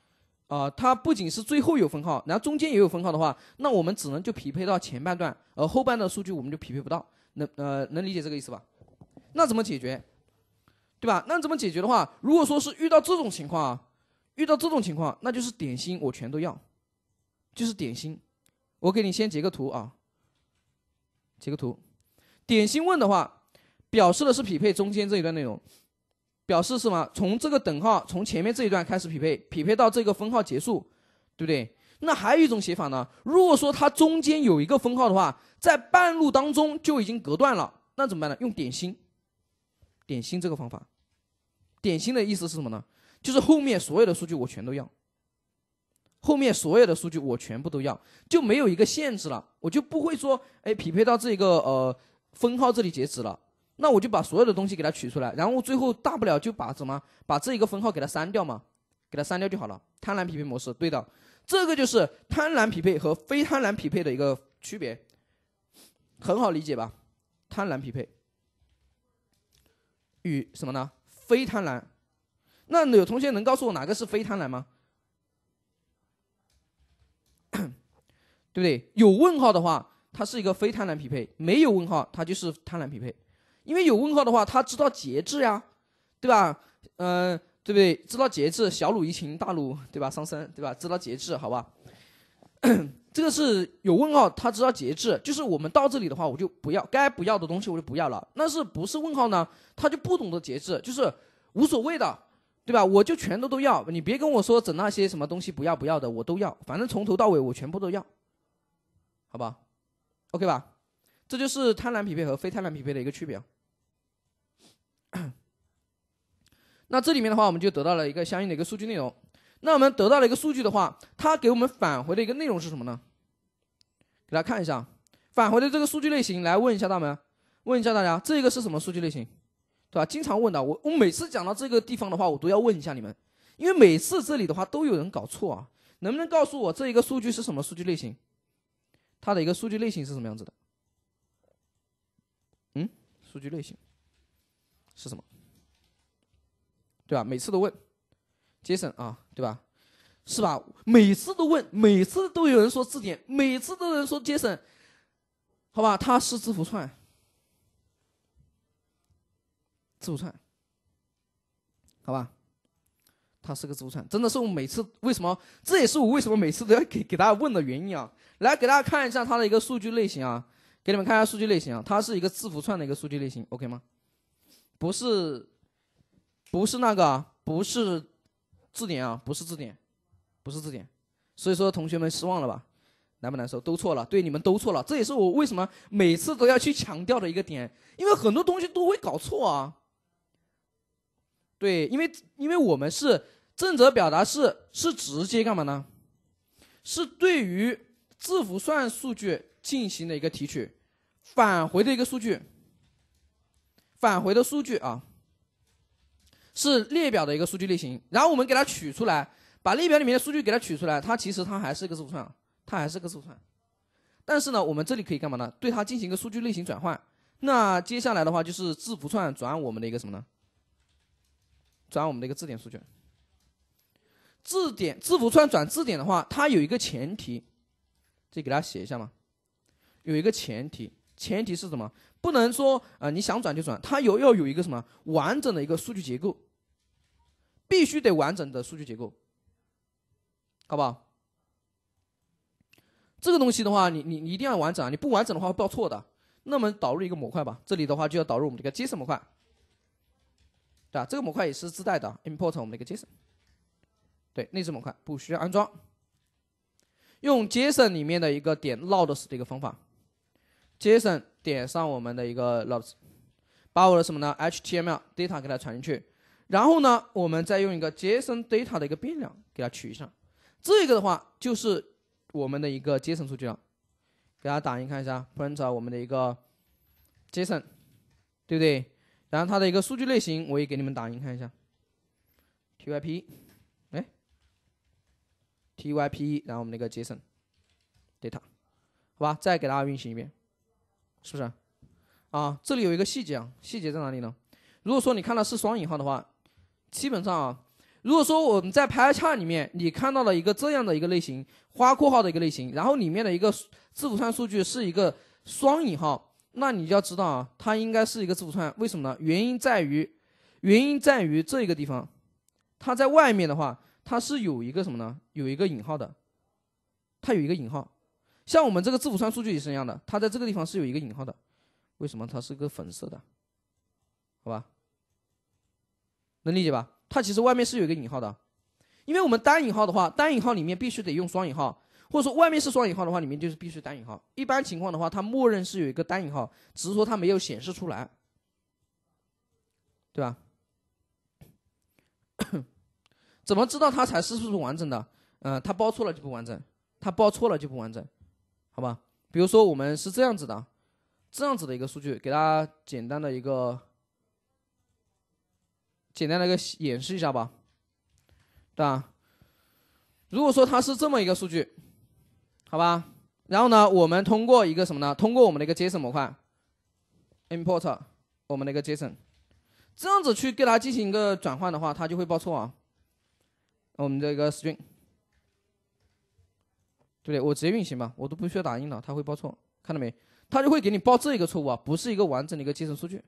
啊，它不仅是最后有分号，然后中间也有分号的话，那我们只能就匹配到前半段，而后半段数据我们就匹配不到。能呃能理解这个意思吧？那怎么解决？对吧？那怎么解决的话，如果说是遇到这种情况啊，遇到这种情况，那就是点心我全都要，就是点心，我给你先截个图啊。截个图，点心问的话，表示的是匹配中间这一段内容。表示什么？从这个等号，从前面这一段开始匹配，匹配到这个分号结束，对不对？那还有一种写法呢？如果说它中间有一个分号的话，在半路当中就已经隔断了，那怎么办呢？用点心，点心这个方法，点心的意思是什么呢？就是后面所有的数据我全都要，后面所有的数据我全部都要，就没有一个限制了，我就不会说，哎，匹配到这个呃分号这里截止了。那我就把所有的东西给它取出来，然后最后大不了就把什么把这一个分号给它删掉嘛，给它删掉就好了。贪婪匹配模式，对的，这个就是贪婪匹配和非贪婪匹配的一个区别，很好理解吧？贪婪匹配与什么呢？非贪婪。那有同学能告诉我哪个是非贪婪吗？对不对？有问号的话，它是一个非贪婪匹配；没有问号，它就是贪婪匹配。因为有问号的话，他知道节制呀，对吧？嗯，对不对？知道节制，小鲁一情，大鲁对吧？桑森对吧？知道节制，好吧？这个是有问号，他知道节制，就是我们到这里的话，我就不要该不要的东西，我就不要了。那是不是问号呢？他就不懂得节制，就是无所谓的，对吧？我就全都都要，你别跟我说整那些什么东西不要不要的，我都要，反正从头到尾我全部都要，好吧？OK 吧？这就是贪婪匹配和非贪婪匹配的一个区别。那这里面的话，我们就得到了一个相应的一个数据内容。那我们得到了一个数据的话，它给我们返回的一个内容是什么呢？给大家看一下，返回的这个数据类型。来问一下大们，问一下大家，这个是什么数据类型，对吧？经常问的，我我每次讲到这个地方的话，我都要问一下你们，因为每次这里的话都有人搞错啊。能不能告诉我这一个数据是什么数据类型？它的一个数据类型是什么样子的？嗯，数据类型。是什么？对吧？每次都问，Jason 啊，对吧？是吧？每次都问，每次都有人说字典，每次都有人说 Jason，好吧？它是字符串，字符串，好吧？它是个字符串，真的是我每次为什么？这也是我为什么每次都要给给大家问的原因啊！来给大家看一下它的一个数据类型啊，给你们看一下数据类型啊，它是一个字符串的一个数据类型，OK 吗？不是，不是那个，不是字典啊，不是字典，不是字典。所以说，同学们失望了吧？难不难受？都错了，对，你们都错了。这也是我为什么每次都要去强调的一个点，因为很多东西都会搞错啊。对，因为因为我们是正则表达式，是直接干嘛呢？是对于字符串数据进行的一个提取，返回的一个数据。返回的数据啊，是列表的一个数据类型。然后我们给它取出来，把列表里面的数据给它取出来，它其实它还是一个字符串，它还是个字符串。但是呢，我们这里可以干嘛呢？对它进行一个数据类型转换。那接下来的话就是字符串转我们的一个什么呢？转我们的一个字典数据。字典、字符串转字典的话，它有一个前提，这给大家写一下嘛。有一个前提，前提是什么？不能说啊，你想转就转，它有要有一个什么完整的，一个数据结构，必须得完整的数据结构，好不好？这个东西的话，你你你一定要完整，啊，你不完整的话会报错的。那么导入一个模块吧，这里的话就要导入我们这个 JSON 模块，对吧？这个模块也是自带的，import 我们的一个 JSON，对内置模块不需要安装，用 JSON 里面的一个点 load 的一个方法，JSON。点上我们的一个 l o g s 把我的什么呢？HTML data 给它传进去，然后呢，我们再用一个 JSON data 的一个变量给它取上，这个的话就是我们的一个 JSON 数据了。给大家打印看一下，print 我们的一个 JSON，对不对？然后它的一个数据类型我也给你们打印看一下，typ，哎，type，然后我们的一个 JSON data，好吧？再给大家运行一遍。是不是啊？这里有一个细节啊，细节在哪里呢？如果说你看到是双引号的话，基本上啊，如果说我们在排查里面你看到了一个这样的一个类型花括号的一个类型，然后里面的一个字符串数据是一个双引号，那你就要知道啊，它应该是一个字符串，为什么呢？原因在于，原因在于这一个地方，它在外面的话，它是有一个什么呢？有一个引号的，它有一个引号。像我们这个字符串数据也是一样的，它在这个地方是有一个引号的，为什么它是个粉色的？好吧，能理解吧？它其实外面是有一个引号的，因为我们单引号的话，单引号里面必须得用双引号，或者说外面是双引号的话，里面就是必须单引号。一般情况的话，它默认是有一个单引号，只是说它没有显示出来，对吧？怎么知道它才是不是完整的？嗯，它包错了就不完整，它包错了就不完整。好吧，比如说我们是这样子的，这样子的一个数据，给大家简单的一个简单的一个演示一下吧，对吧？如果说它是这么一个数据，好吧，然后呢，我们通过一个什么呢？通过我们的一个 JSON 模块，import 我们的一个 JSON，这样子去给它进行一个转换的话，它就会报错啊。我们这个 string。对不对？我直接运行吧，我都不需要打印了，它会报错，看到没？它就会给你报这一个错误啊，不是一个完整的一个集成数据。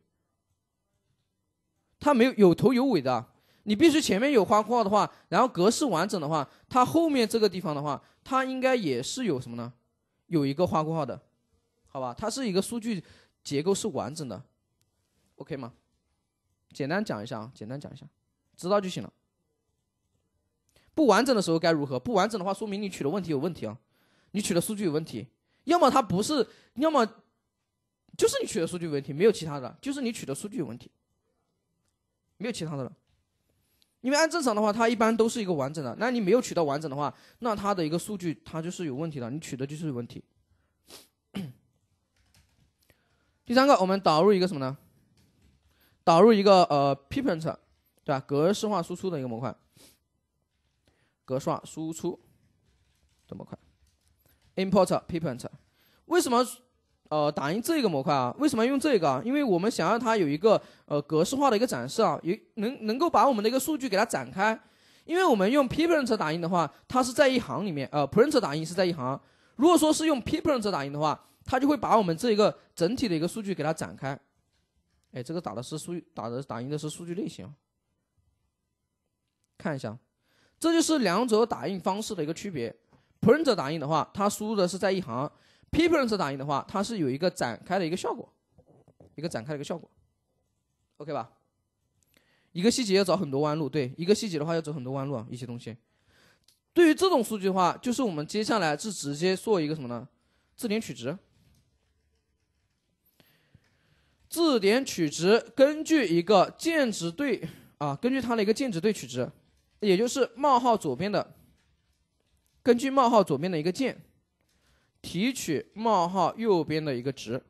它没有有头有尾的，你必须前面有花括号的话，然后格式完整的话，它后面这个地方的话，它应该也是有什么呢？有一个花括号的，好吧？它是一个数据结构是完整的，OK 吗？简单讲一下啊，简单讲一下，知道就行了。不完整的时候该如何？不完整的话，说明你取的问题有问题啊。你取的数据有问题，要么它不是，要么就是你取的数据有问题，没有其他的，就是你取的数据有问题，没有其他的了。因为按正常的话，它一般都是一个完整的，那你没有取到完整的话，那它的一个数据它就是有问题的，你取的就是有问题。第三个，我们导入一个什么呢？导入一个呃，PPT，对吧？格式化输出的一个模块，格式化输出的模块。import p r e n t 为什么呃打印这个模块啊？为什么用这个？啊？因为我们想让它有一个呃格式化的一个展示啊，有能能够把我们的一个数据给它展开。因为我们用 print 打印的话，它是在一行里面；呃，print 打印是在一行。如果说是用 print 打印的话，它就会把我们这一个整体的一个数据给它展开。哎，这个打的是数打的打印的是数据类型。看一下，这就是两者打印方式的一个区别。Printer 打印的话，它输入的是在一行；P p r i n t r 打印的话，它是有一个展开的一个效果，一个展开的一个效果，OK 吧？一个细节要走很多弯路，对，一个细节的话要走很多弯路，啊，一些东西。对于这种数据的话，就是我们接下来是直接做一个什么呢？字典取值。字典取值根据一个键值对啊，根据它的一个键值对取值，也就是冒号左边的。根据冒号左边的一个键，提取冒号右边的一个值。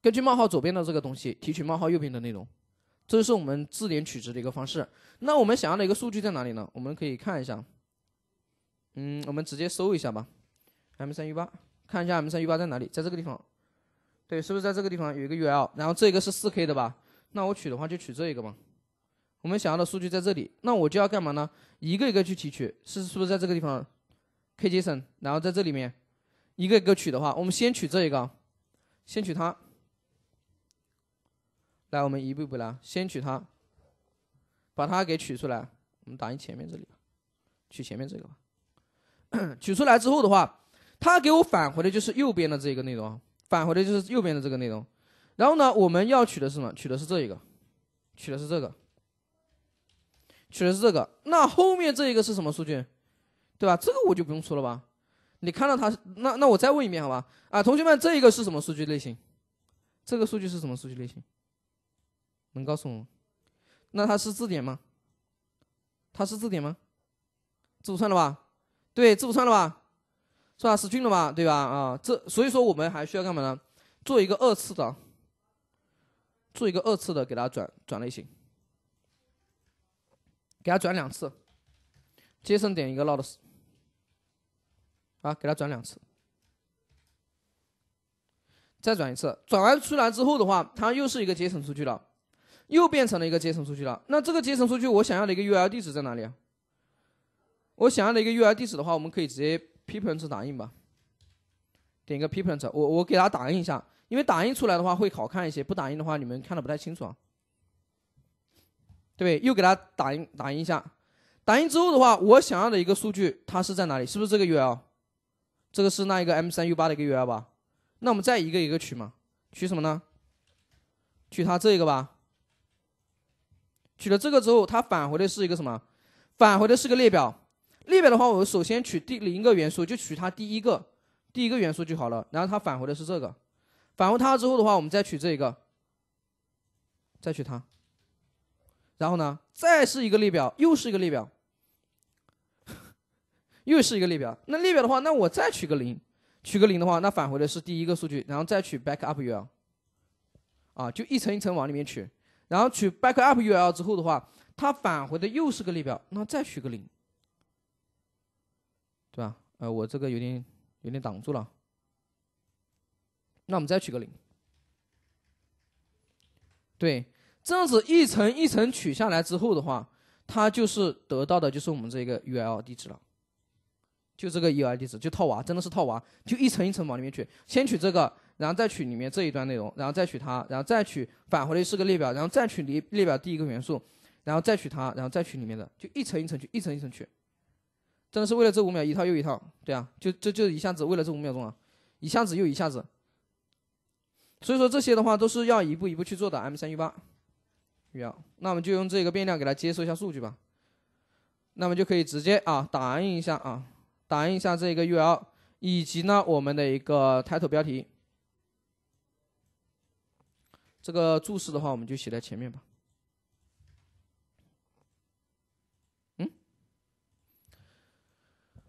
根据冒号左边的这个东西，提取冒号右边的内容，这就是我们字典取值的一个方式。那我们想要的一个数据在哪里呢？我们可以看一下。嗯，我们直接搜一下吧。M 三一八，看一下 M 三一八在哪里，在这个地方。对，是不是在这个地方有一个 URL？然后这个是四 K 的吧？那我取的话就取这一个吧。我们想要的数据在这里，那我就要干嘛呢？一个一个去提取，是是不是在这个地方？K JSON，然后在这里面，一个一个取的话，我们先取这一个，先取它。来，我们一步一步来，先取它，把它给取出来。我们打印前面这里吧，取前面这个吧。取出来之后的话，它给我返回的就是右边的这个内容，返回的就是右边的这个内容。然后呢，我们要取的是什么？取的是这一个，取的是这个。取的是这个，那后面这一个是什么数据，对吧？这个我就不用说了吧。你看到它，那那我再问一遍，好吧？啊，同学们，这一个是什么数据类型？这个数据是什么数据类型？能告诉我吗？那它是字典吗？它是字典吗？字符串了吧？对，字符串了吧？是吧？是菌了吧？对吧？啊，这所以说我们还需要干嘛呢？做一个二次的，做一个二次的，给它转转类型。给他转两次，杰森点一个 log s 啊，给他转两次，再转一次，转完出来之后的话，它又是一个杰森出去了，又变成了一个杰森出去了。那这个杰森出去，我想要的一个 URL 地址在哪里啊？我想要的一个 URL 地址的话，我们可以直接 p r e n t 打印吧，点一个 p r e n t 我我给它打印一下，因为打印出来的话会好看一些，不打印的话你们看的不太清楚啊。对，又给它打印打印一下，打印之后的话，我想要的一个数据它是在哪里？是不是这个 URL？这个是那一个 M 三 U 八的一个 URL 吧？那我们再一个一个取嘛？取什么呢？取它这个吧。取了这个之后，它返回的是一个什么？返回的是个列表。列表的话，我首先取第零个元素，就取它第一个第一个元素就好了。然后它返回的是这个，返回它之后的话，我们再取这个，再取它。然后呢，再是一个列表，又是一个列表，又是一个列表。那列表的话，那我再取个零，取个零的话，那返回的是第一个数据，然后再取 back up ul，r 啊，就一层一层往里面取，然后取 back up ul r 之后的话，它返回的又是个列表，那再取个零，对吧？呃，我这个有点有点挡住了，那我们再取个零，对。这样子一层一层取下来之后的话，它就是得到的就是我们这个 URL 地址了，就这个 URL 地址就套娃，真的是套娃，就一层一层往里面取，先取这个，然后再取里面这一段内容，然后再取它，然后再取返回的是个列表，然后再取列列表第一个元素，然后再取它，然后再取里面的，就一层一层取，一层一层取，真的是为了这五秒一套又一套，对啊，就就就一下子为了这五秒钟啊，一下子又一下子。所以说这些的话都是要一步一步去做的，M 三一八。u l 那我们就用这个变量给它接收一下数据吧，那么就可以直接啊打印一下啊，打印一下这个 url 以及呢我们的一个 title 标题，这个注释的话我们就写在前面吧。嗯，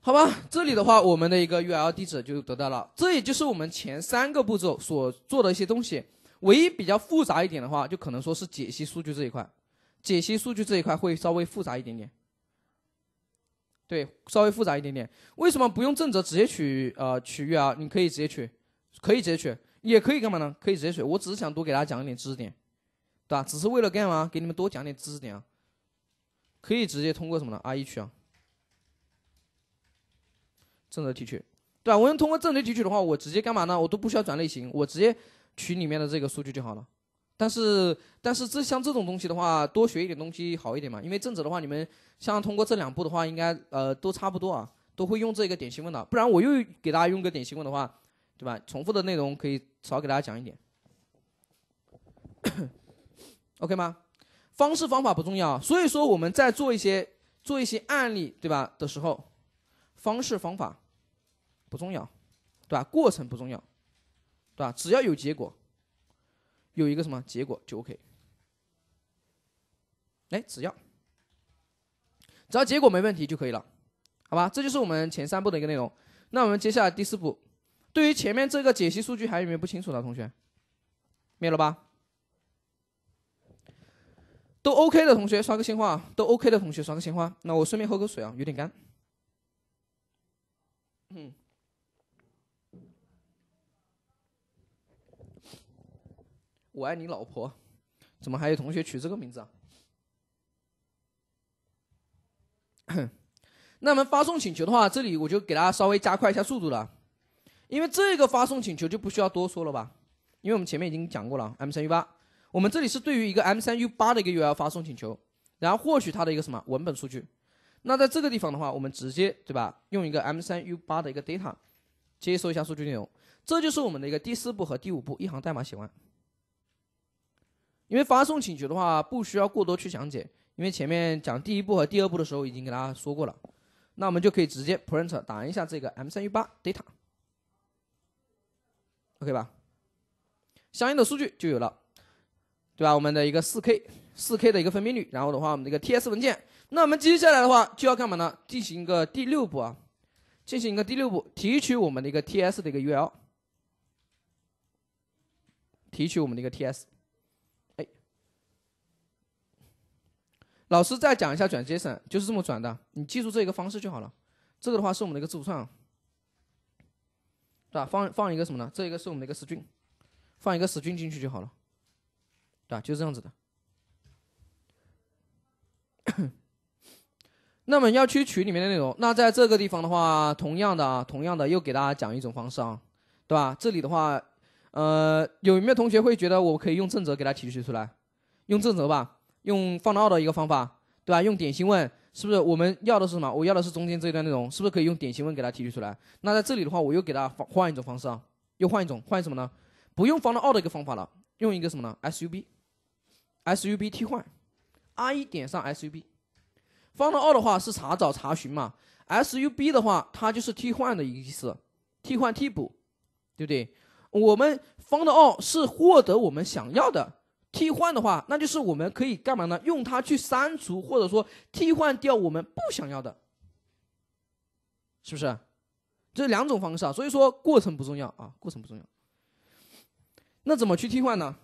好吧，这里的话我们的一个 url 地址就得到了，这也就是我们前三个步骤所做的一些东西。唯一比较复杂一点的话，就可能说是解析数据这一块，解析数据这一块会稍微复杂一点点。对，稍微复杂一点点。为什么不用正则直接取呃取域啊？你可以直接取，可以直接取，也可以干嘛呢？可以直接取。我只是想多给大家讲一点知识点，对吧？只是为了干嘛？给你们多讲点知识点啊。可以直接通过什么呢？R e 取啊。正则提取，对吧？我用通过正则提取的话，我直接干嘛呢？我都不需要转类型，我直接。群里面的这个数据就好了，但是但是这像这种东西的话，多学一点东西好一点嘛。因为正则的话，你们像通过这两步的话，应该呃都差不多啊，都会用这个点型问的。不然我又给大家用个点型问的话，对吧？重复的内容可以少给大家讲一点。OK 吗？方式方法不重要，所以说我们在做一些做一些案例，对吧？的时候，方式方法不重要，对吧？过程不重要。对吧？只要有结果，有一个什么结果就 OK。哎，只要只要结果没问题就可以了，好吧？这就是我们前三步的一个内容。那我们接下来第四步，对于前面这个解析数据还有没有不清楚的同学？没有了吧？都 OK 的同学刷个鲜花，都 OK 的同学刷个鲜花。那我顺便喝口水啊，有点干。嗯。我爱你老婆，怎么还有同学取这个名字啊？那么发送请求的话，这里我就给大家稍微加快一下速度了，因为这个发送请求就不需要多说了吧？因为我们前面已经讲过了 M3U8，我们这里是对于一个 M3U8 的一个 URL 发送请求，然后获取它的一个什么文本数据。那在这个地方的话，我们直接对吧，用一个 M3U8 的一个 data 接收一下数据内容，这就是我们的一个第四步和第五步，一行代码写完。因为发送请求的话不需要过多去讲解，因为前面讲第一步和第二步的时候已经给大家说过了，那我们就可以直接 print 打印一下这个 M3U8 data，OK 吧？相应的数据就有了，对吧？我们的一个四 K 四 K 的一个分辨率，然后的话，我们的一个 TS 文件。那我们接下来的话就要干嘛呢？进行一个第六步啊，进行一个第六步，提取我们的一个 TS 的一个 UL，提取我们的一个 TS。老师再讲一下转 JSON，就是这么转的，你记住这一个方式就好了。这个的话是我们的一个字符串，对吧？放放一个什么呢？这一个是我们的一个 string，放一个 string 进去就好了，对吧？就是这样子的。那么要去取里面的内容，那在这个地方的话，同样的啊，同样的又给大家讲一种方式啊，对吧？这里的话，呃，有没有同学会觉得我可以用正则给它提取出来？用正则吧。用 f i n d 的一个方法，对吧？用点星问，是不是我们要的是什么？我要的是中间这一段内容，是不是可以用点星问给它提取出来？那在这里的话，我又给它换换一种方式啊，又换一种，换什么呢？不用 f i n d 的一个方法了，用一个什么呢？sub，sub 替换，i 点上 sub，findall 的话是查找查询嘛？sub 的话，它就是替换的意思，替换替补，对不对？我们 findall 是获得我们想要的。替换的话，那就是我们可以干嘛呢？用它去删除或者说替换掉我们不想要的，是不是？这两种方式啊。所以说过程不重要啊，过程不重要。那怎么去替换呢？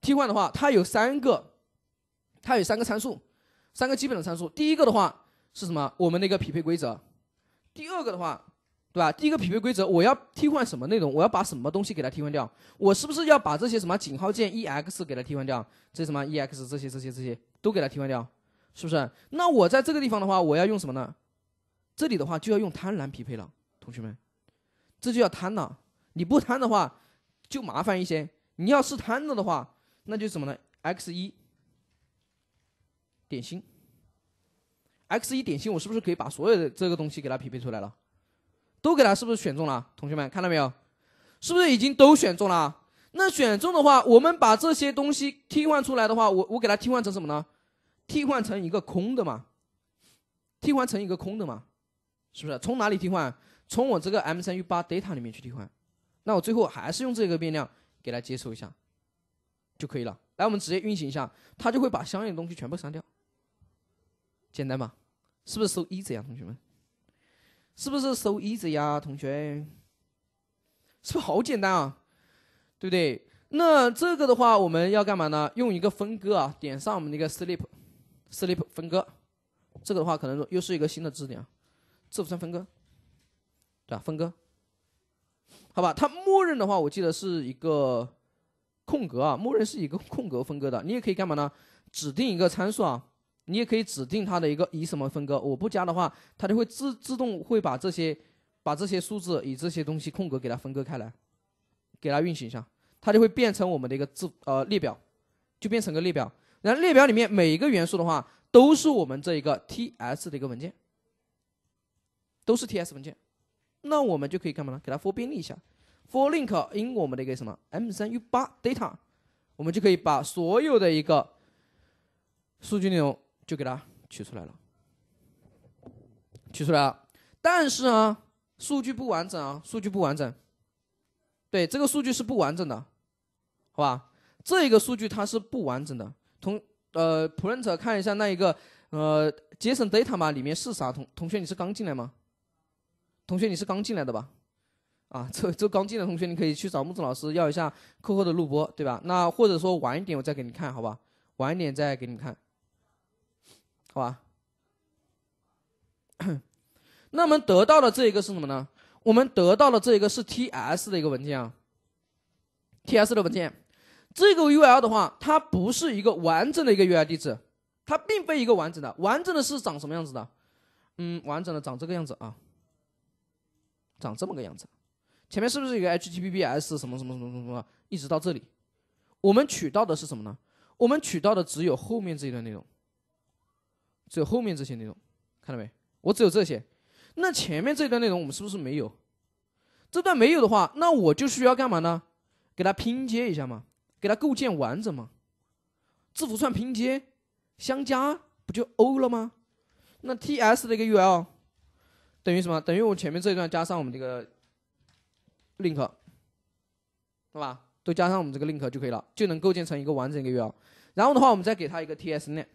替换的话，它有三个，它有三个参数，三个基本的参数。第一个的话是什么？我们的一个匹配规则。第二个的话。对吧？第一个匹配规则，我要替换什么内容？我要把什么东西给它替换掉？我是不是要把这些什么井号键、ex 给它替换掉？这什么 ex 这些这些这些都给它替换掉，是不是？那我在这个地方的话，我要用什么呢？这里的话就要用贪婪匹配了，同学们，这就要贪了。你不贪的话，就麻烦一些。你要是贪了的话，那就什么呢？x 一点心，x 一点心，我是不是可以把所有的这个东西给它匹配出来了？都给它是不是选中了？同学们看到没有？是不是已经都选中了？那选中的话，我们把这些东西替换出来的话，我我给它替换成什么呢？替换成一个空的嘛，替换成一个空的嘛，是不是？从哪里替换？从我这个 M3U8 Data 里面去替换。那我最后还是用这个变量给它接收一下就可以了。来，我们直接运行一下，它就会把相应的东西全部删掉。简单吧？是不是 a 一 y 啊，同学们？是不是 so easy 啊，同学？是不是好简单啊，对不对？那这个的话，我们要干嘛呢？用一个分割啊，点上我们的一个 s l l i p s l l i p 分割。这个的话，可能又是一个新的知识点，字符串分割，对吧？分割。好吧，它默认的话，我记得是一个空格啊，默认是一个空格分割的。你也可以干嘛呢？指定一个参数啊。你也可以指定它的一个以什么分割，我不加的话，它就会自自动会把这些把这些数字以这些东西空格给它分割开来，给它运行一下，它就会变成我们的一个字呃列表，就变成个列表。然后列表里面每一个元素的话，都是我们这一个 ts 的一个文件，都是 ts 文件。那我们就可以干嘛呢？给它 for 便利一下，for link in 我们的一个什么 m 三 u 八 data，我们就可以把所有的一个数据内容。就给它取出来了，取出来了。但是啊，数据不完整啊，数据不完整。对，这个数据是不完整的，好吧？这一个数据它是不完整的。同呃 p r i n t 看一下那一个呃，JSON data 嘛，里面是啥？同同学，你是刚进来吗？同学，你是刚进来的吧？啊，这这刚进来的同学，你可以去找木子老师要一下 QQ 的录播，对吧？那或者说晚一点我再给你看，好吧？晚一点再给你看。好吧，那么得到的这一个是什么呢？我们得到的这一个是 T S 的一个文件啊，T S 的文件，这个 U L 的话，它不是一个完整的一个 U L 地址，它并非一个完整的，完整的是长什么样子的？嗯，完整的长这个样子啊，长这么个样子，前面是不是一个 H T T P S 什么什么什么什么什么，一直到这里，我们取到的是什么呢？我们取到的只有后面这一段内容。只有后面这些内容，看到没？我只有这些，那前面这段内容我们是不是没有？这段没有的话，那我就需要干嘛呢？给它拼接一下嘛，给它构建完整嘛。字符串拼接，相加不就 O 了吗？那 T S 的一个 U L 等于什么？等于我前面这一段加上我们这个 link，对吧？都加上我们这个 link 就可以了，就能构建成一个完整一个 URL。然后的话，我们再给它一个 T S name。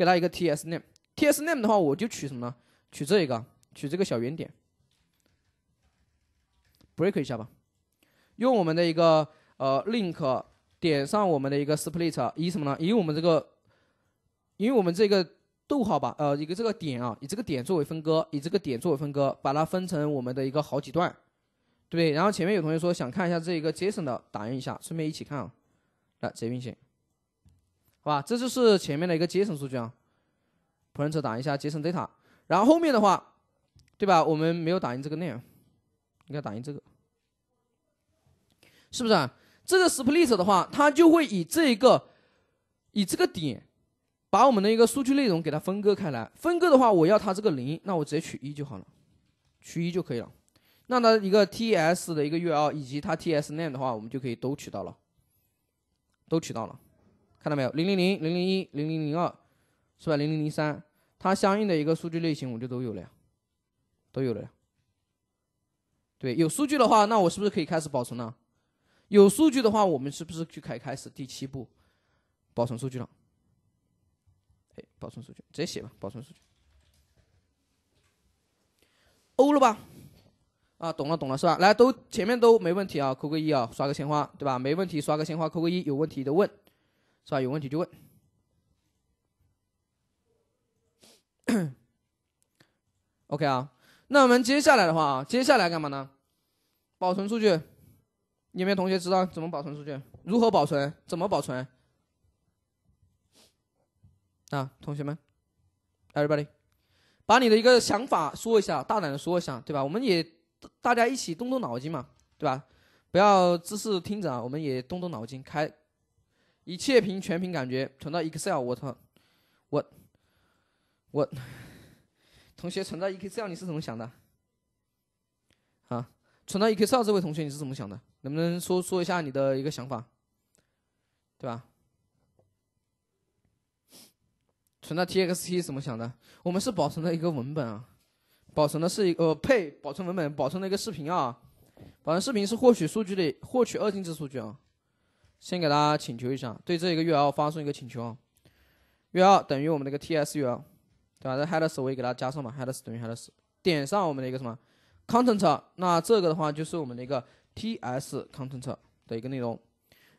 给它一个 T S name，T S name 的话我就取什么呢？取这一个，取这个小圆点。Break 一下吧，用我们的一个呃 Link 点上我们的一个 Split，以什么呢？以我们这个，因为我们这个逗号吧，呃一个这个点啊，以这个点作为分割，以这个点作为分割，把它分成我们的一个好几段，对不对？然后前面有同学说想看一下这一个 JSON 的打印一下，顺便一起看啊，来直接运行。啊，这就是前面的一个阶层数据啊。print 打一下阶层 data，然后后面的话，对吧？我们没有打印这个 name，应该打印这个，是不是啊？这个 split 的话，它就会以这一个，以这个点，把我们的一个数据内容给它分割开来。分割的话，我要它这个零，那我直接取一就好了，取一就可以了。那它一个 ts 的一个 url 以及它 ts name 的话，我们就可以都取到了，都取到了。看到没有？零零零、零零一、零零零二，是吧？零零零三，它相应的一个数据类型我就都有了呀，都有了呀。对，有数据的话，那我是不是可以开始保存了？有数据的话，我们是不是就可以开始第七步，保存数据了？哎，保存数据，直接写吧，保存数据。O 了吧？啊，懂了懂了，是吧？来，都前面都没问题啊，扣个一啊，刷个鲜花，对吧？没问题，刷个鲜花，扣个一。有问题的问。是吧？有问题就问。OK 啊，那我们接下来的话啊，接下来干嘛呢？保存数据，有没有同学知道怎么保存数据？如何保存？怎么保存？啊，同学们，Everybody，把你的一个想法说一下，大胆的说一下，对吧？我们也大家一起动动脑筋嘛，对吧？不要只是听着啊，我们也动动脑筋，开。一切凭全凭感觉，存到 Excel，我操，我，我，同学存到 Excel 你是怎么想的？啊，存到 Excel 这位同学你是怎么想的？能不能说说一下你的一个想法，对吧？存到 TXT 怎么想的？我们是保存的一个文本啊，保存的是一个呸，保存文本，保存的一个视频啊，保存视频是获取数据的，获取二进制数据啊。先给大家请求一下，对这一个 URL 发送一个请求啊，URL 等于我们的一个 TSURL，对吧？这 headers 我也给它加上吧，headers 等于 headers，点上我们的一个什么 content，那这个的话就是我们的一个 TScontent 的一个内容。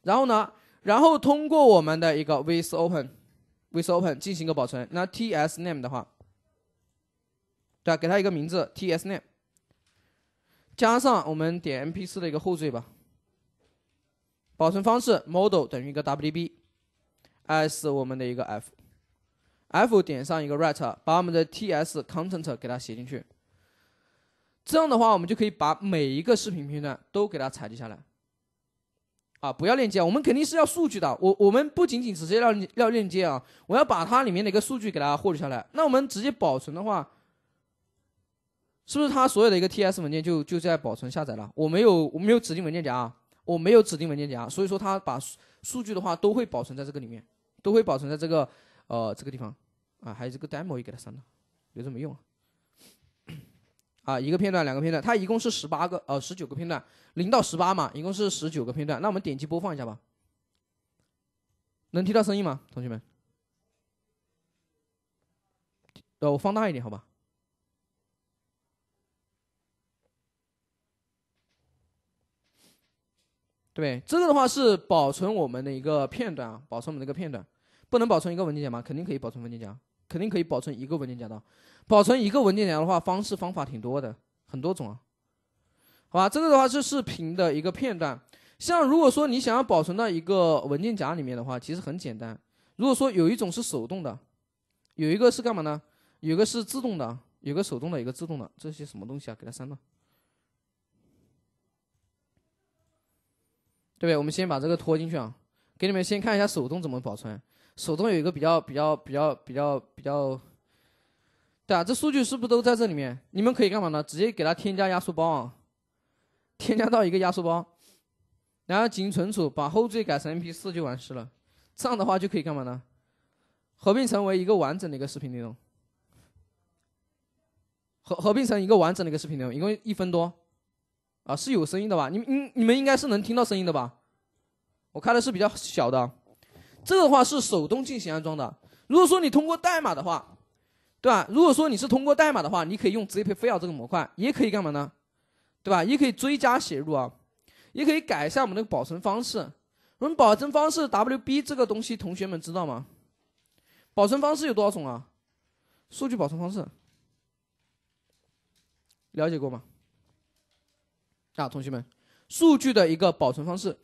然后呢，然后通过我们的一个 with open，with open 进行一个保存。那 TS name 的话，对吧？给它一个名字，TS name，加上我们点 MP 四的一个后缀吧。保存方式 model 等于一个 wb，s 我们的一个 f，f 点上一个 write，把我们的 ts content 给它写进去。这样的话，我们就可以把每一个视频片段都给它采集下来。啊，不要链接，我们肯定是要数据的。我我们不仅仅直接要要链接啊，我要把它里面的一个数据给它获取下来。那我们直接保存的话，是不是它所有的一个 ts 文件就就在保存下载了？我没有我没有指定文件夹啊。我没有指定文件夹，所以说它把数据的话都会保存在这个里面，都会保存在这个呃这个地方啊，还有这个 demo 也给它删了，没什么用啊。啊，一个片段，两个片段，它一共是十八个，呃，十九个片段，零到十八嘛，一共是十九个片段。那我们点击播放一下吧，能听到声音吗，同学们？呃，我放大一点，好吧。对，这个的话是保存我们的一个片段啊，保存我们的一个片段，不能保存一个文件夹吗？肯定可以保存文件夹，肯定可以保存一个文件夹的。保存一个文件夹的话，方式方法挺多的，很多种啊。好吧，这个的话是视频的一个片段，像如果说你想要保存到一个文件夹里面的话，其实很简单。如果说有一种是手动的，有一个是干嘛呢？有个是自动的，有个手动的，有个自动的，这些什么东西啊？给它删了。对不对？我们先把这个拖进去啊，给你们先看一下手动怎么保存。手动有一个比较比较比较比较比较，对啊，这数据是不是都在这里面？你们可以干嘛呢？直接给它添加压缩包啊，添加到一个压缩包，然后进行存储，把后缀改成 mp4 就完事了。这样的话就可以干嘛呢？合并成为一个完整的一个视频内容。合合并成一个完整的一个视频内容，一共一分多。啊，是有声音的吧？你你你们应该是能听到声音的吧？我开的是比较小的。这个话是手动进行安装的。如果说你通过代码的话，对吧？如果说你是通过代码的话，你可以用 ZPFL i i e 这个模块，也可以干嘛呢？对吧？也可以追加写入啊，也可以改一下我们那个保存方式。我们保存方式 WB 这个东西，同学们知道吗？保存方式有多少种啊？数据保存方式了解过吗？啊，同学们，数据的一个保存方式，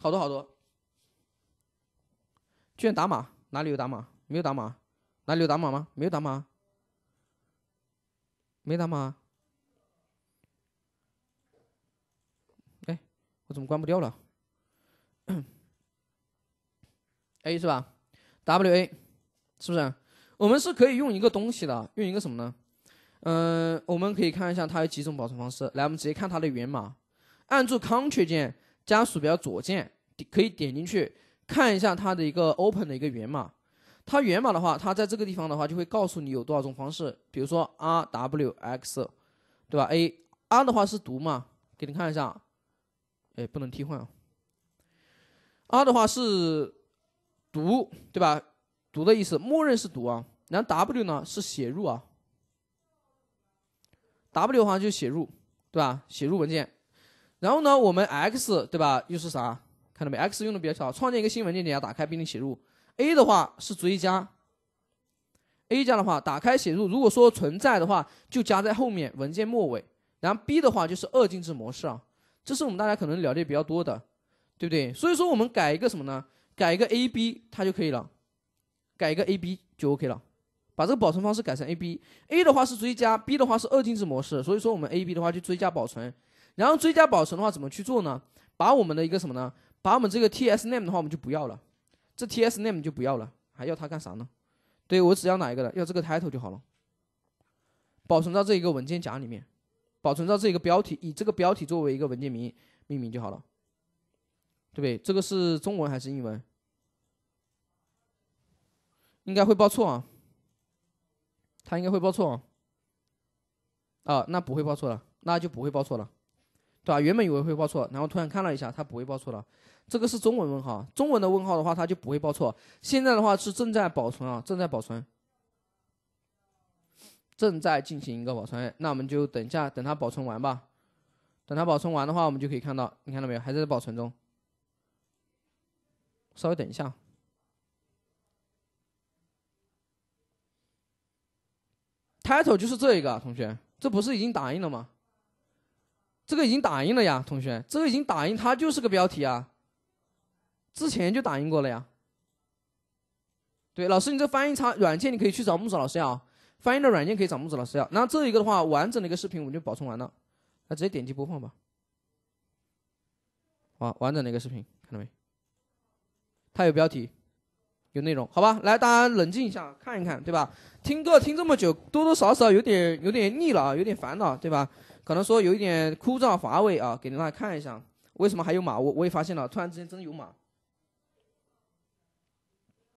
好多好多。居然打码？哪里有打码？没有打码？哪里有打码吗？没有打码。没打码。哎，我怎么关不掉了？A 是吧？WA 是不是？我们是可以用一个东西的，用一个什么呢？嗯，我们可以看一下它有几种保存方式。来，我们直接看它的源码。按住 Ctrl 键加鼠标左键，可以点进去看一下它的一个 Open 的一个源码。它源码的话，它在这个地方的话就会告诉你有多少种方式，比如说 R W X，对吧？A R 的话是读嘛，给你看一下，哎，不能替换啊。R 的话是读，对吧？读的意思，默认是读啊。然后 W 呢是写入啊，W 的话就写入，对吧？写入文件。然后呢，我们 x 对吧？又是啥？看到没？x 用的比较少。创建一个新文件，夹，打开，并且写入 a 的话是追加。a 加的话，打开写入，如果说存在的话，就加在后面文件末尾。然后 b 的话就是二进制模式啊，这是我们大家可能了解比较多的，对不对？所以说我们改一个什么呢？改一个 a b 它就可以了，改一个 a b 就 ok 了，把这个保存方式改成 a b。a 的话是追加，b 的话是二进制模式，所以说我们 a b 的话就追加保存。然后追加保存的话怎么去做呢？把我们的一个什么呢？把我们这个 T S name 的话我们就不要了，这 T S name 就不要了，还要它干啥呢？对我只要哪一个了？要这个 title 就好了。保存到这一个文件夹里面，保存到这一个标题，以这个标题作为一个文件名命名就好了，对不对？这个是中文还是英文？应该会报错啊，它应该会报错啊。啊，那不会报错了，那就不会报错了。对吧？原本以为会报错，然后突然看了一下，它不会报错了。这个是中文问号，中文的问号的话，它就不会报错。现在的话是正在保存啊，正在保存，正在进行一个保存。那我们就等一下，等它保存完吧。等它保存完的话，我们就可以看到，你看到没有？还在保存中。稍微等一下。Title 就是这一个同学，这不是已经打印了吗？这个已经打印了呀，同学，这个已经打印，它就是个标题啊。之前就打印过了呀。对，老师，你这翻译插软件你可以去找木子老师啊，翻译的软件可以找木子老师要。那这一个的话，完整的一个视频我们就保存完了，那直接点击播放吧。啊，完整的一个视频，看到没？它有标题，有内容，好吧？来，大家冷静一下，看一看，对吧？听歌听这么久，多多少少有点有点腻了，啊，有点烦了，对吧？可能说有一点枯燥乏味啊，给大家看一下，为什么还有马？我我也发现了，突然之间真有马。